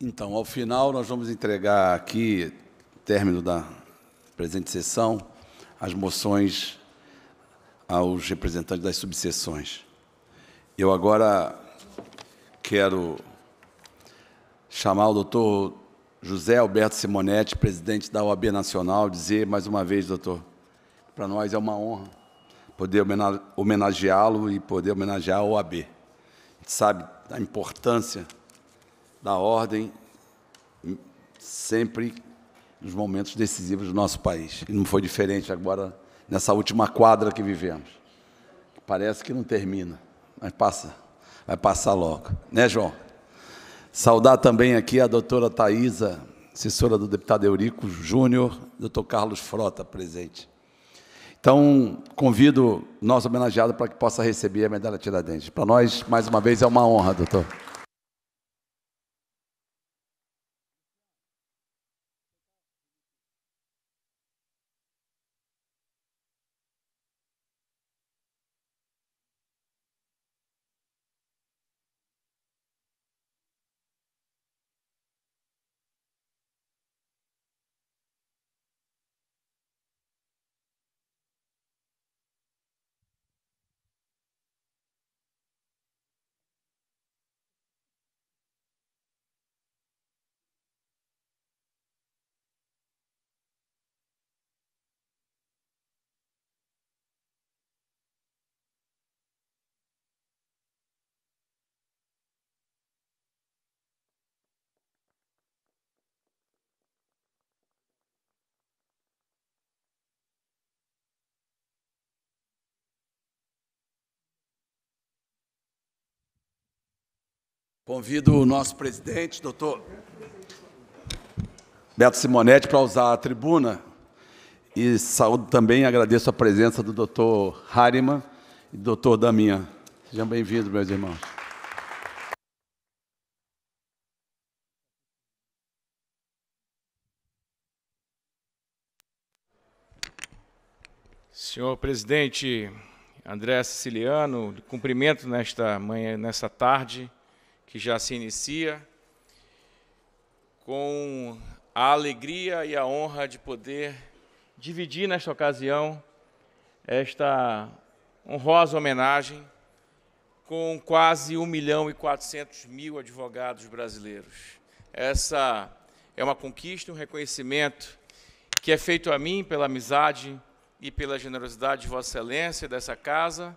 Então, ao final, nós vamos entregar aqui, término da presente sessão, as moções aos representantes das subseções. Eu agora quero chamar o doutor José Alberto Simonetti, presidente da OAB Nacional, dizer mais uma vez, doutor, para nós é uma honra poder homenageá-lo e poder homenagear a OAB. A gente sabe da importância da ordem sempre nos momentos decisivos do nosso país. E não foi diferente agora nessa última quadra que vivemos. Parece que não termina, mas passa, vai passar logo, né, João? Saudar também aqui a doutora Thaisa, assessora do deputado Eurico Júnior, doutor Carlos Frota, presente. Então, convido nosso homenageado para que possa receber a medalha Tiradentes. Para nós, mais uma vez, é uma honra, doutor. Convido o nosso presidente, doutor Beto Simonetti, para usar a tribuna. E saúdo também agradeço a presença do doutor Hariman e do doutor Damian. Sejam bem-vindos, meus irmãos. Senhor presidente André Siciliano, cumprimento nesta manhã, nesta tarde que já se inicia, com a alegria e a honra de poder dividir nesta ocasião esta honrosa homenagem com quase 1 milhão e 400 mil advogados brasileiros. Essa é uma conquista, um reconhecimento que é feito a mim pela amizade e pela generosidade de Vossa Excelência dessa casa,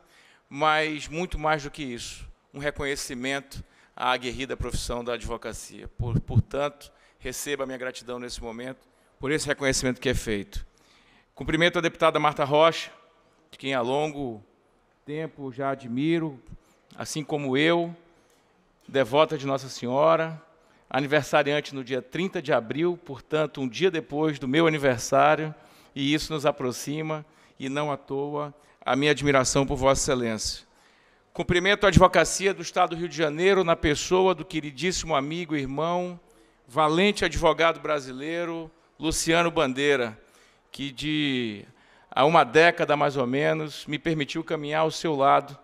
mas muito mais do que isso, um reconhecimento a aguerrida profissão da advocacia. Por, portanto, receba a minha gratidão nesse momento por esse reconhecimento que é feito. Cumprimento a deputada Marta Rocha, de quem há longo tempo já admiro, assim como eu, devota de Nossa Senhora, aniversariante no dia 30 de abril, portanto, um dia depois do meu aniversário, e isso nos aproxima, e não à toa, a minha admiração por Vossa Excelência. Cumprimento a advocacia do Estado do Rio de Janeiro na pessoa do queridíssimo amigo, irmão, valente advogado brasileiro, Luciano Bandeira, que de há uma década mais ou menos me permitiu caminhar ao seu lado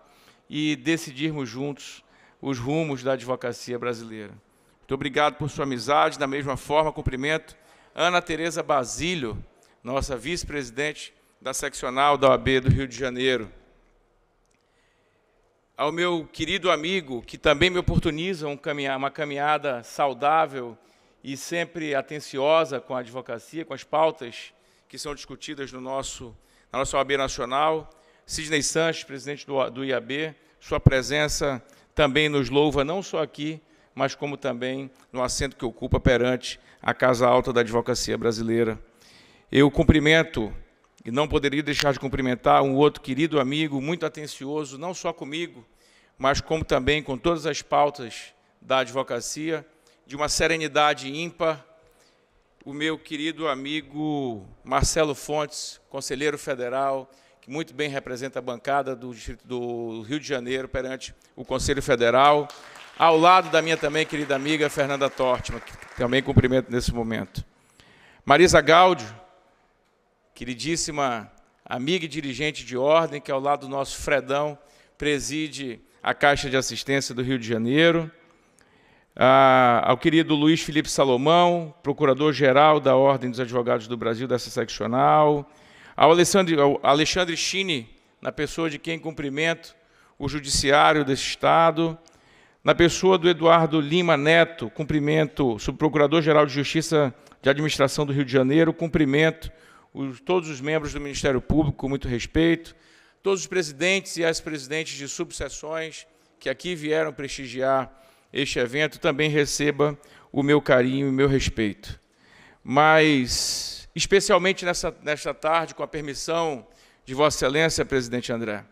e decidirmos juntos os rumos da advocacia brasileira. Muito obrigado por sua amizade. Da mesma forma, cumprimento Ana Tereza Basílio, nossa vice-presidente da seccional da OAB do Rio de Janeiro ao meu querido amigo, que também me oportuniza um uma caminhada saudável e sempre atenciosa com a advocacia, com as pautas que são discutidas no nosso, na nossa OAB Nacional, Sidney Sanches, presidente do, do IAB, sua presença também nos louva, não só aqui, mas como também no assento que ocupa perante a Casa Alta da Advocacia Brasileira. Eu cumprimento e não poderia deixar de cumprimentar um outro querido amigo, muito atencioso, não só comigo, mas como também com todas as pautas da advocacia, de uma serenidade ímpar, o meu querido amigo Marcelo Fontes, conselheiro federal, que muito bem representa a bancada do, Distrito, do Rio de Janeiro perante o Conselho Federal, ao lado da minha também querida amiga Fernanda Tortman, que também cumprimento nesse momento. Marisa Gáudio, queridíssima amiga e dirigente de ordem, que ao lado do nosso Fredão preside a Caixa de Assistência do Rio de Janeiro, ah, ao querido Luiz Felipe Salomão, procurador-geral da Ordem dos Advogados do Brasil dessa seccional, ao Alexandre, ao Alexandre Chini, na pessoa de quem cumprimento o Judiciário desse Estado, na pessoa do Eduardo Lima Neto, cumprimento, subprocurador-geral de Justiça de Administração do Rio de Janeiro, cumprimento os, todos os membros do Ministério Público, com muito respeito, todos os presidentes e as presidentes de subseções que aqui vieram prestigiar este evento, também receba o meu carinho e o meu respeito. Mas, especialmente nessa, nesta tarde, com a permissão de Vossa Excelência, presidente André,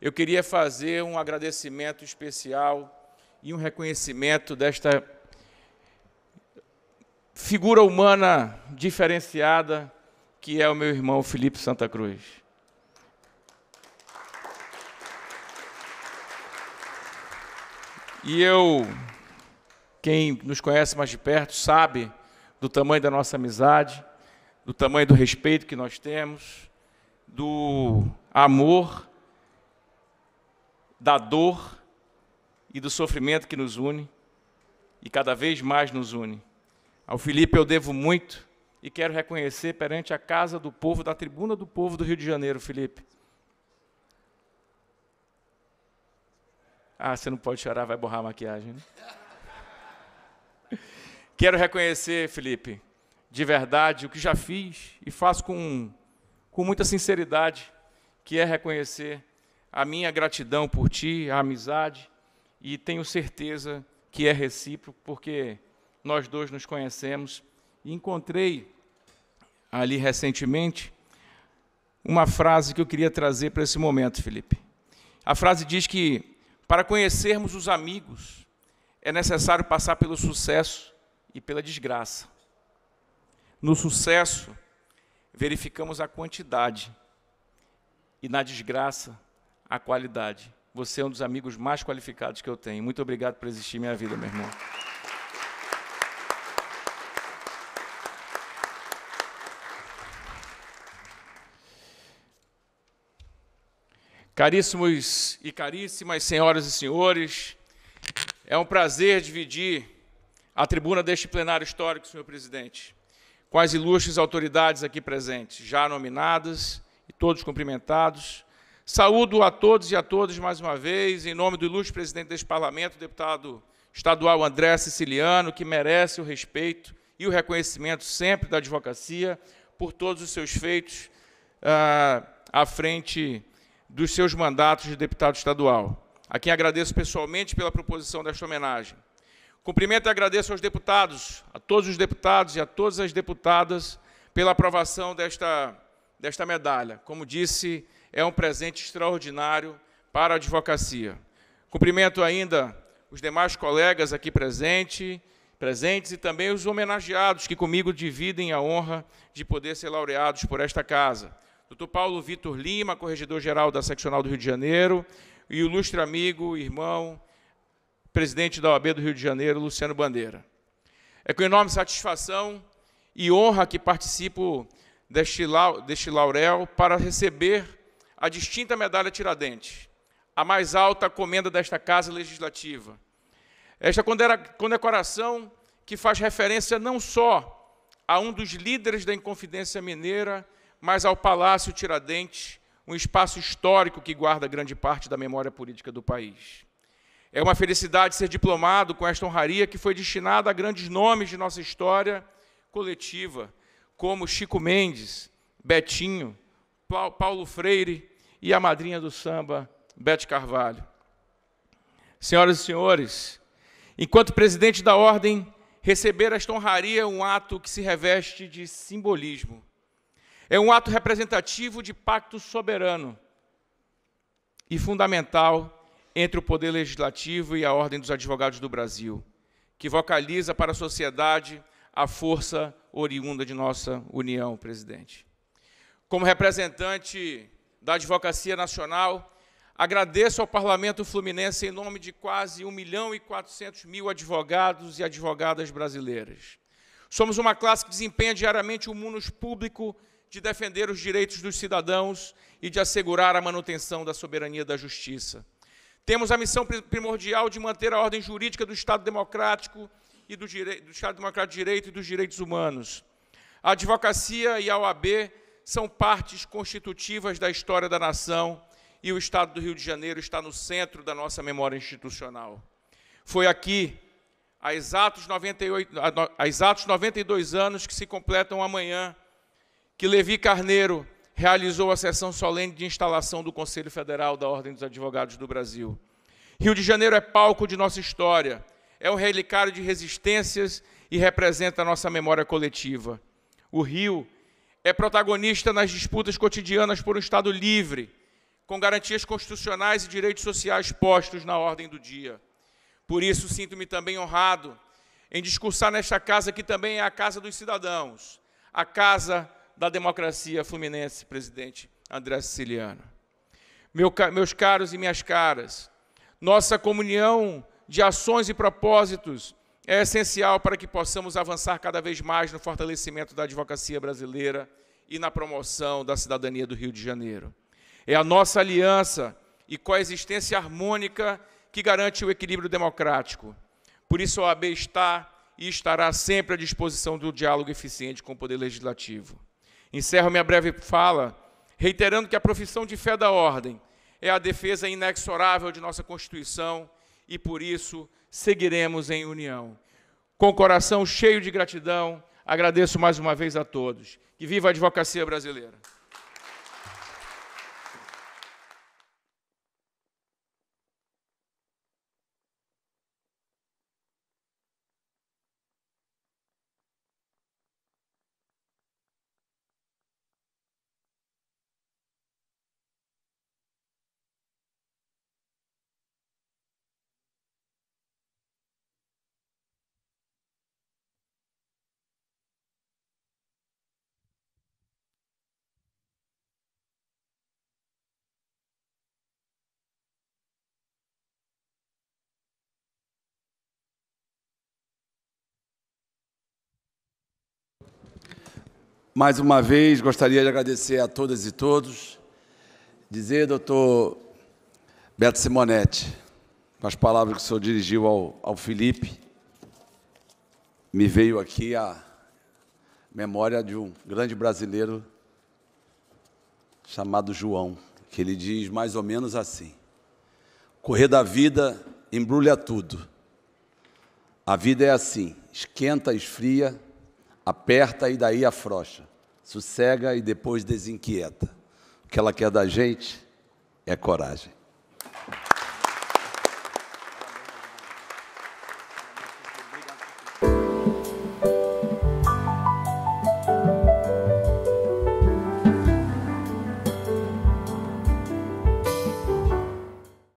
eu queria fazer um agradecimento especial e um reconhecimento desta figura humana diferenciada que é o meu irmão Felipe Santa Cruz. E eu, quem nos conhece mais de perto, sabe do tamanho da nossa amizade, do tamanho do respeito que nós temos, do amor, da dor e do sofrimento que nos une e cada vez mais nos une. Ao Felipe eu devo muito e quero reconhecer perante a casa do povo, da tribuna do povo do Rio de Janeiro, Felipe. Ah, você não pode chorar, vai borrar a maquiagem. Né? Quero reconhecer, Felipe, de verdade, o que já fiz e faço com, com muita sinceridade, que é reconhecer a minha gratidão por ti, a amizade, e tenho certeza que é recíproco, porque nós dois nos conhecemos encontrei ali recentemente uma frase que eu queria trazer para esse momento, Felipe. A frase diz que para conhecermos os amigos é necessário passar pelo sucesso e pela desgraça. No sucesso, verificamos a quantidade e na desgraça, a qualidade. Você é um dos amigos mais qualificados que eu tenho. Muito obrigado por existir minha vida, meu irmão. Caríssimos e caríssimas senhoras e senhores, é um prazer dividir a tribuna deste plenário histórico, senhor presidente, com as ilustres autoridades aqui presentes, já nominadas e todos cumprimentados. Saúdo a todos e a todas mais uma vez, em nome do ilustre presidente deste parlamento, deputado estadual André Siciliano, que merece o respeito e o reconhecimento sempre da advocacia por todos os seus feitos ah, à frente dos seus mandatos de deputado estadual, a quem agradeço pessoalmente pela proposição desta homenagem. Cumprimento e agradeço aos deputados, a todos os deputados e a todas as deputadas pela aprovação desta, desta medalha. Como disse, é um presente extraordinário para a advocacia. Cumprimento ainda os demais colegas aqui presente, presentes e também os homenageados que comigo dividem a honra de poder ser laureados por esta casa. Doutor Paulo Vitor Lima, corregedor-geral da Seccional do Rio de Janeiro, e o ilustre amigo, irmão, presidente da OAB do Rio de Janeiro, Luciano Bandeira. É com enorme satisfação e honra que participo deste, lau deste laurel para receber a distinta medalha Tiradentes, a mais alta comenda desta Casa Legislativa. Esta condecoração que faz referência não só a um dos líderes da Inconfidência Mineira, mas ao Palácio Tiradentes, um espaço histórico que guarda grande parte da memória política do país. É uma felicidade ser diplomado com esta honraria que foi destinada a grandes nomes de nossa história coletiva, como Chico Mendes, Betinho, Paulo Freire e a madrinha do samba, Bete Carvalho. Senhoras e senhores, enquanto presidente da Ordem, receber esta honraria é um ato que se reveste de simbolismo é um ato representativo de pacto soberano e fundamental entre o poder legislativo e a Ordem dos Advogados do Brasil, que vocaliza para a sociedade a força oriunda de nossa união, presidente. Como representante da Advocacia Nacional, agradeço ao Parlamento Fluminense em nome de quase 1 milhão e 400 mil advogados e advogadas brasileiras. Somos uma classe que desempenha diariamente o um munus público de defender os direitos dos cidadãos e de assegurar a manutenção da soberania da justiça. Temos a missão primordial de manter a ordem jurídica do Estado democrático e do, do Estado democrático de direito e dos direitos humanos. A advocacia e a OAB são partes constitutivas da história da nação e o Estado do Rio de Janeiro está no centro da nossa memória institucional. Foi aqui, há exatos, 98, há exatos 92 anos que se completam amanhã que Levi Carneiro realizou a sessão solene de instalação do Conselho Federal da Ordem dos Advogados do Brasil. Rio de Janeiro é palco de nossa história, é um relicário de resistências e representa a nossa memória coletiva. O Rio é protagonista nas disputas cotidianas por um Estado livre, com garantias constitucionais e direitos sociais postos na ordem do dia. Por isso, sinto-me também honrado em discursar nesta casa, que também é a casa dos cidadãos, a casa da democracia fluminense, presidente André Siciliano. Meu, meus caros e minhas caras, nossa comunhão de ações e propósitos é essencial para que possamos avançar cada vez mais no fortalecimento da advocacia brasileira e na promoção da cidadania do Rio de Janeiro. É a nossa aliança e coexistência harmônica que garante o equilíbrio democrático. Por isso, a OAB está e estará sempre à disposição do diálogo eficiente com o Poder Legislativo. Encerro minha breve fala reiterando que a profissão de fé da ordem é a defesa inexorável de nossa Constituição e por isso seguiremos em união. Com o coração cheio de gratidão, agradeço mais uma vez a todos. Que viva a advocacia brasileira! Mais uma vez, gostaria de agradecer a todas e todos, dizer, doutor Beto Simonetti, com as palavras que o senhor dirigiu ao, ao Felipe, me veio aqui a memória de um grande brasileiro chamado João, que ele diz mais ou menos assim: Correr da vida embrulha tudo. A vida é assim, esquenta, esfria, aperta e daí afrocha sossega e depois desinquieta. O que ela quer da gente é coragem.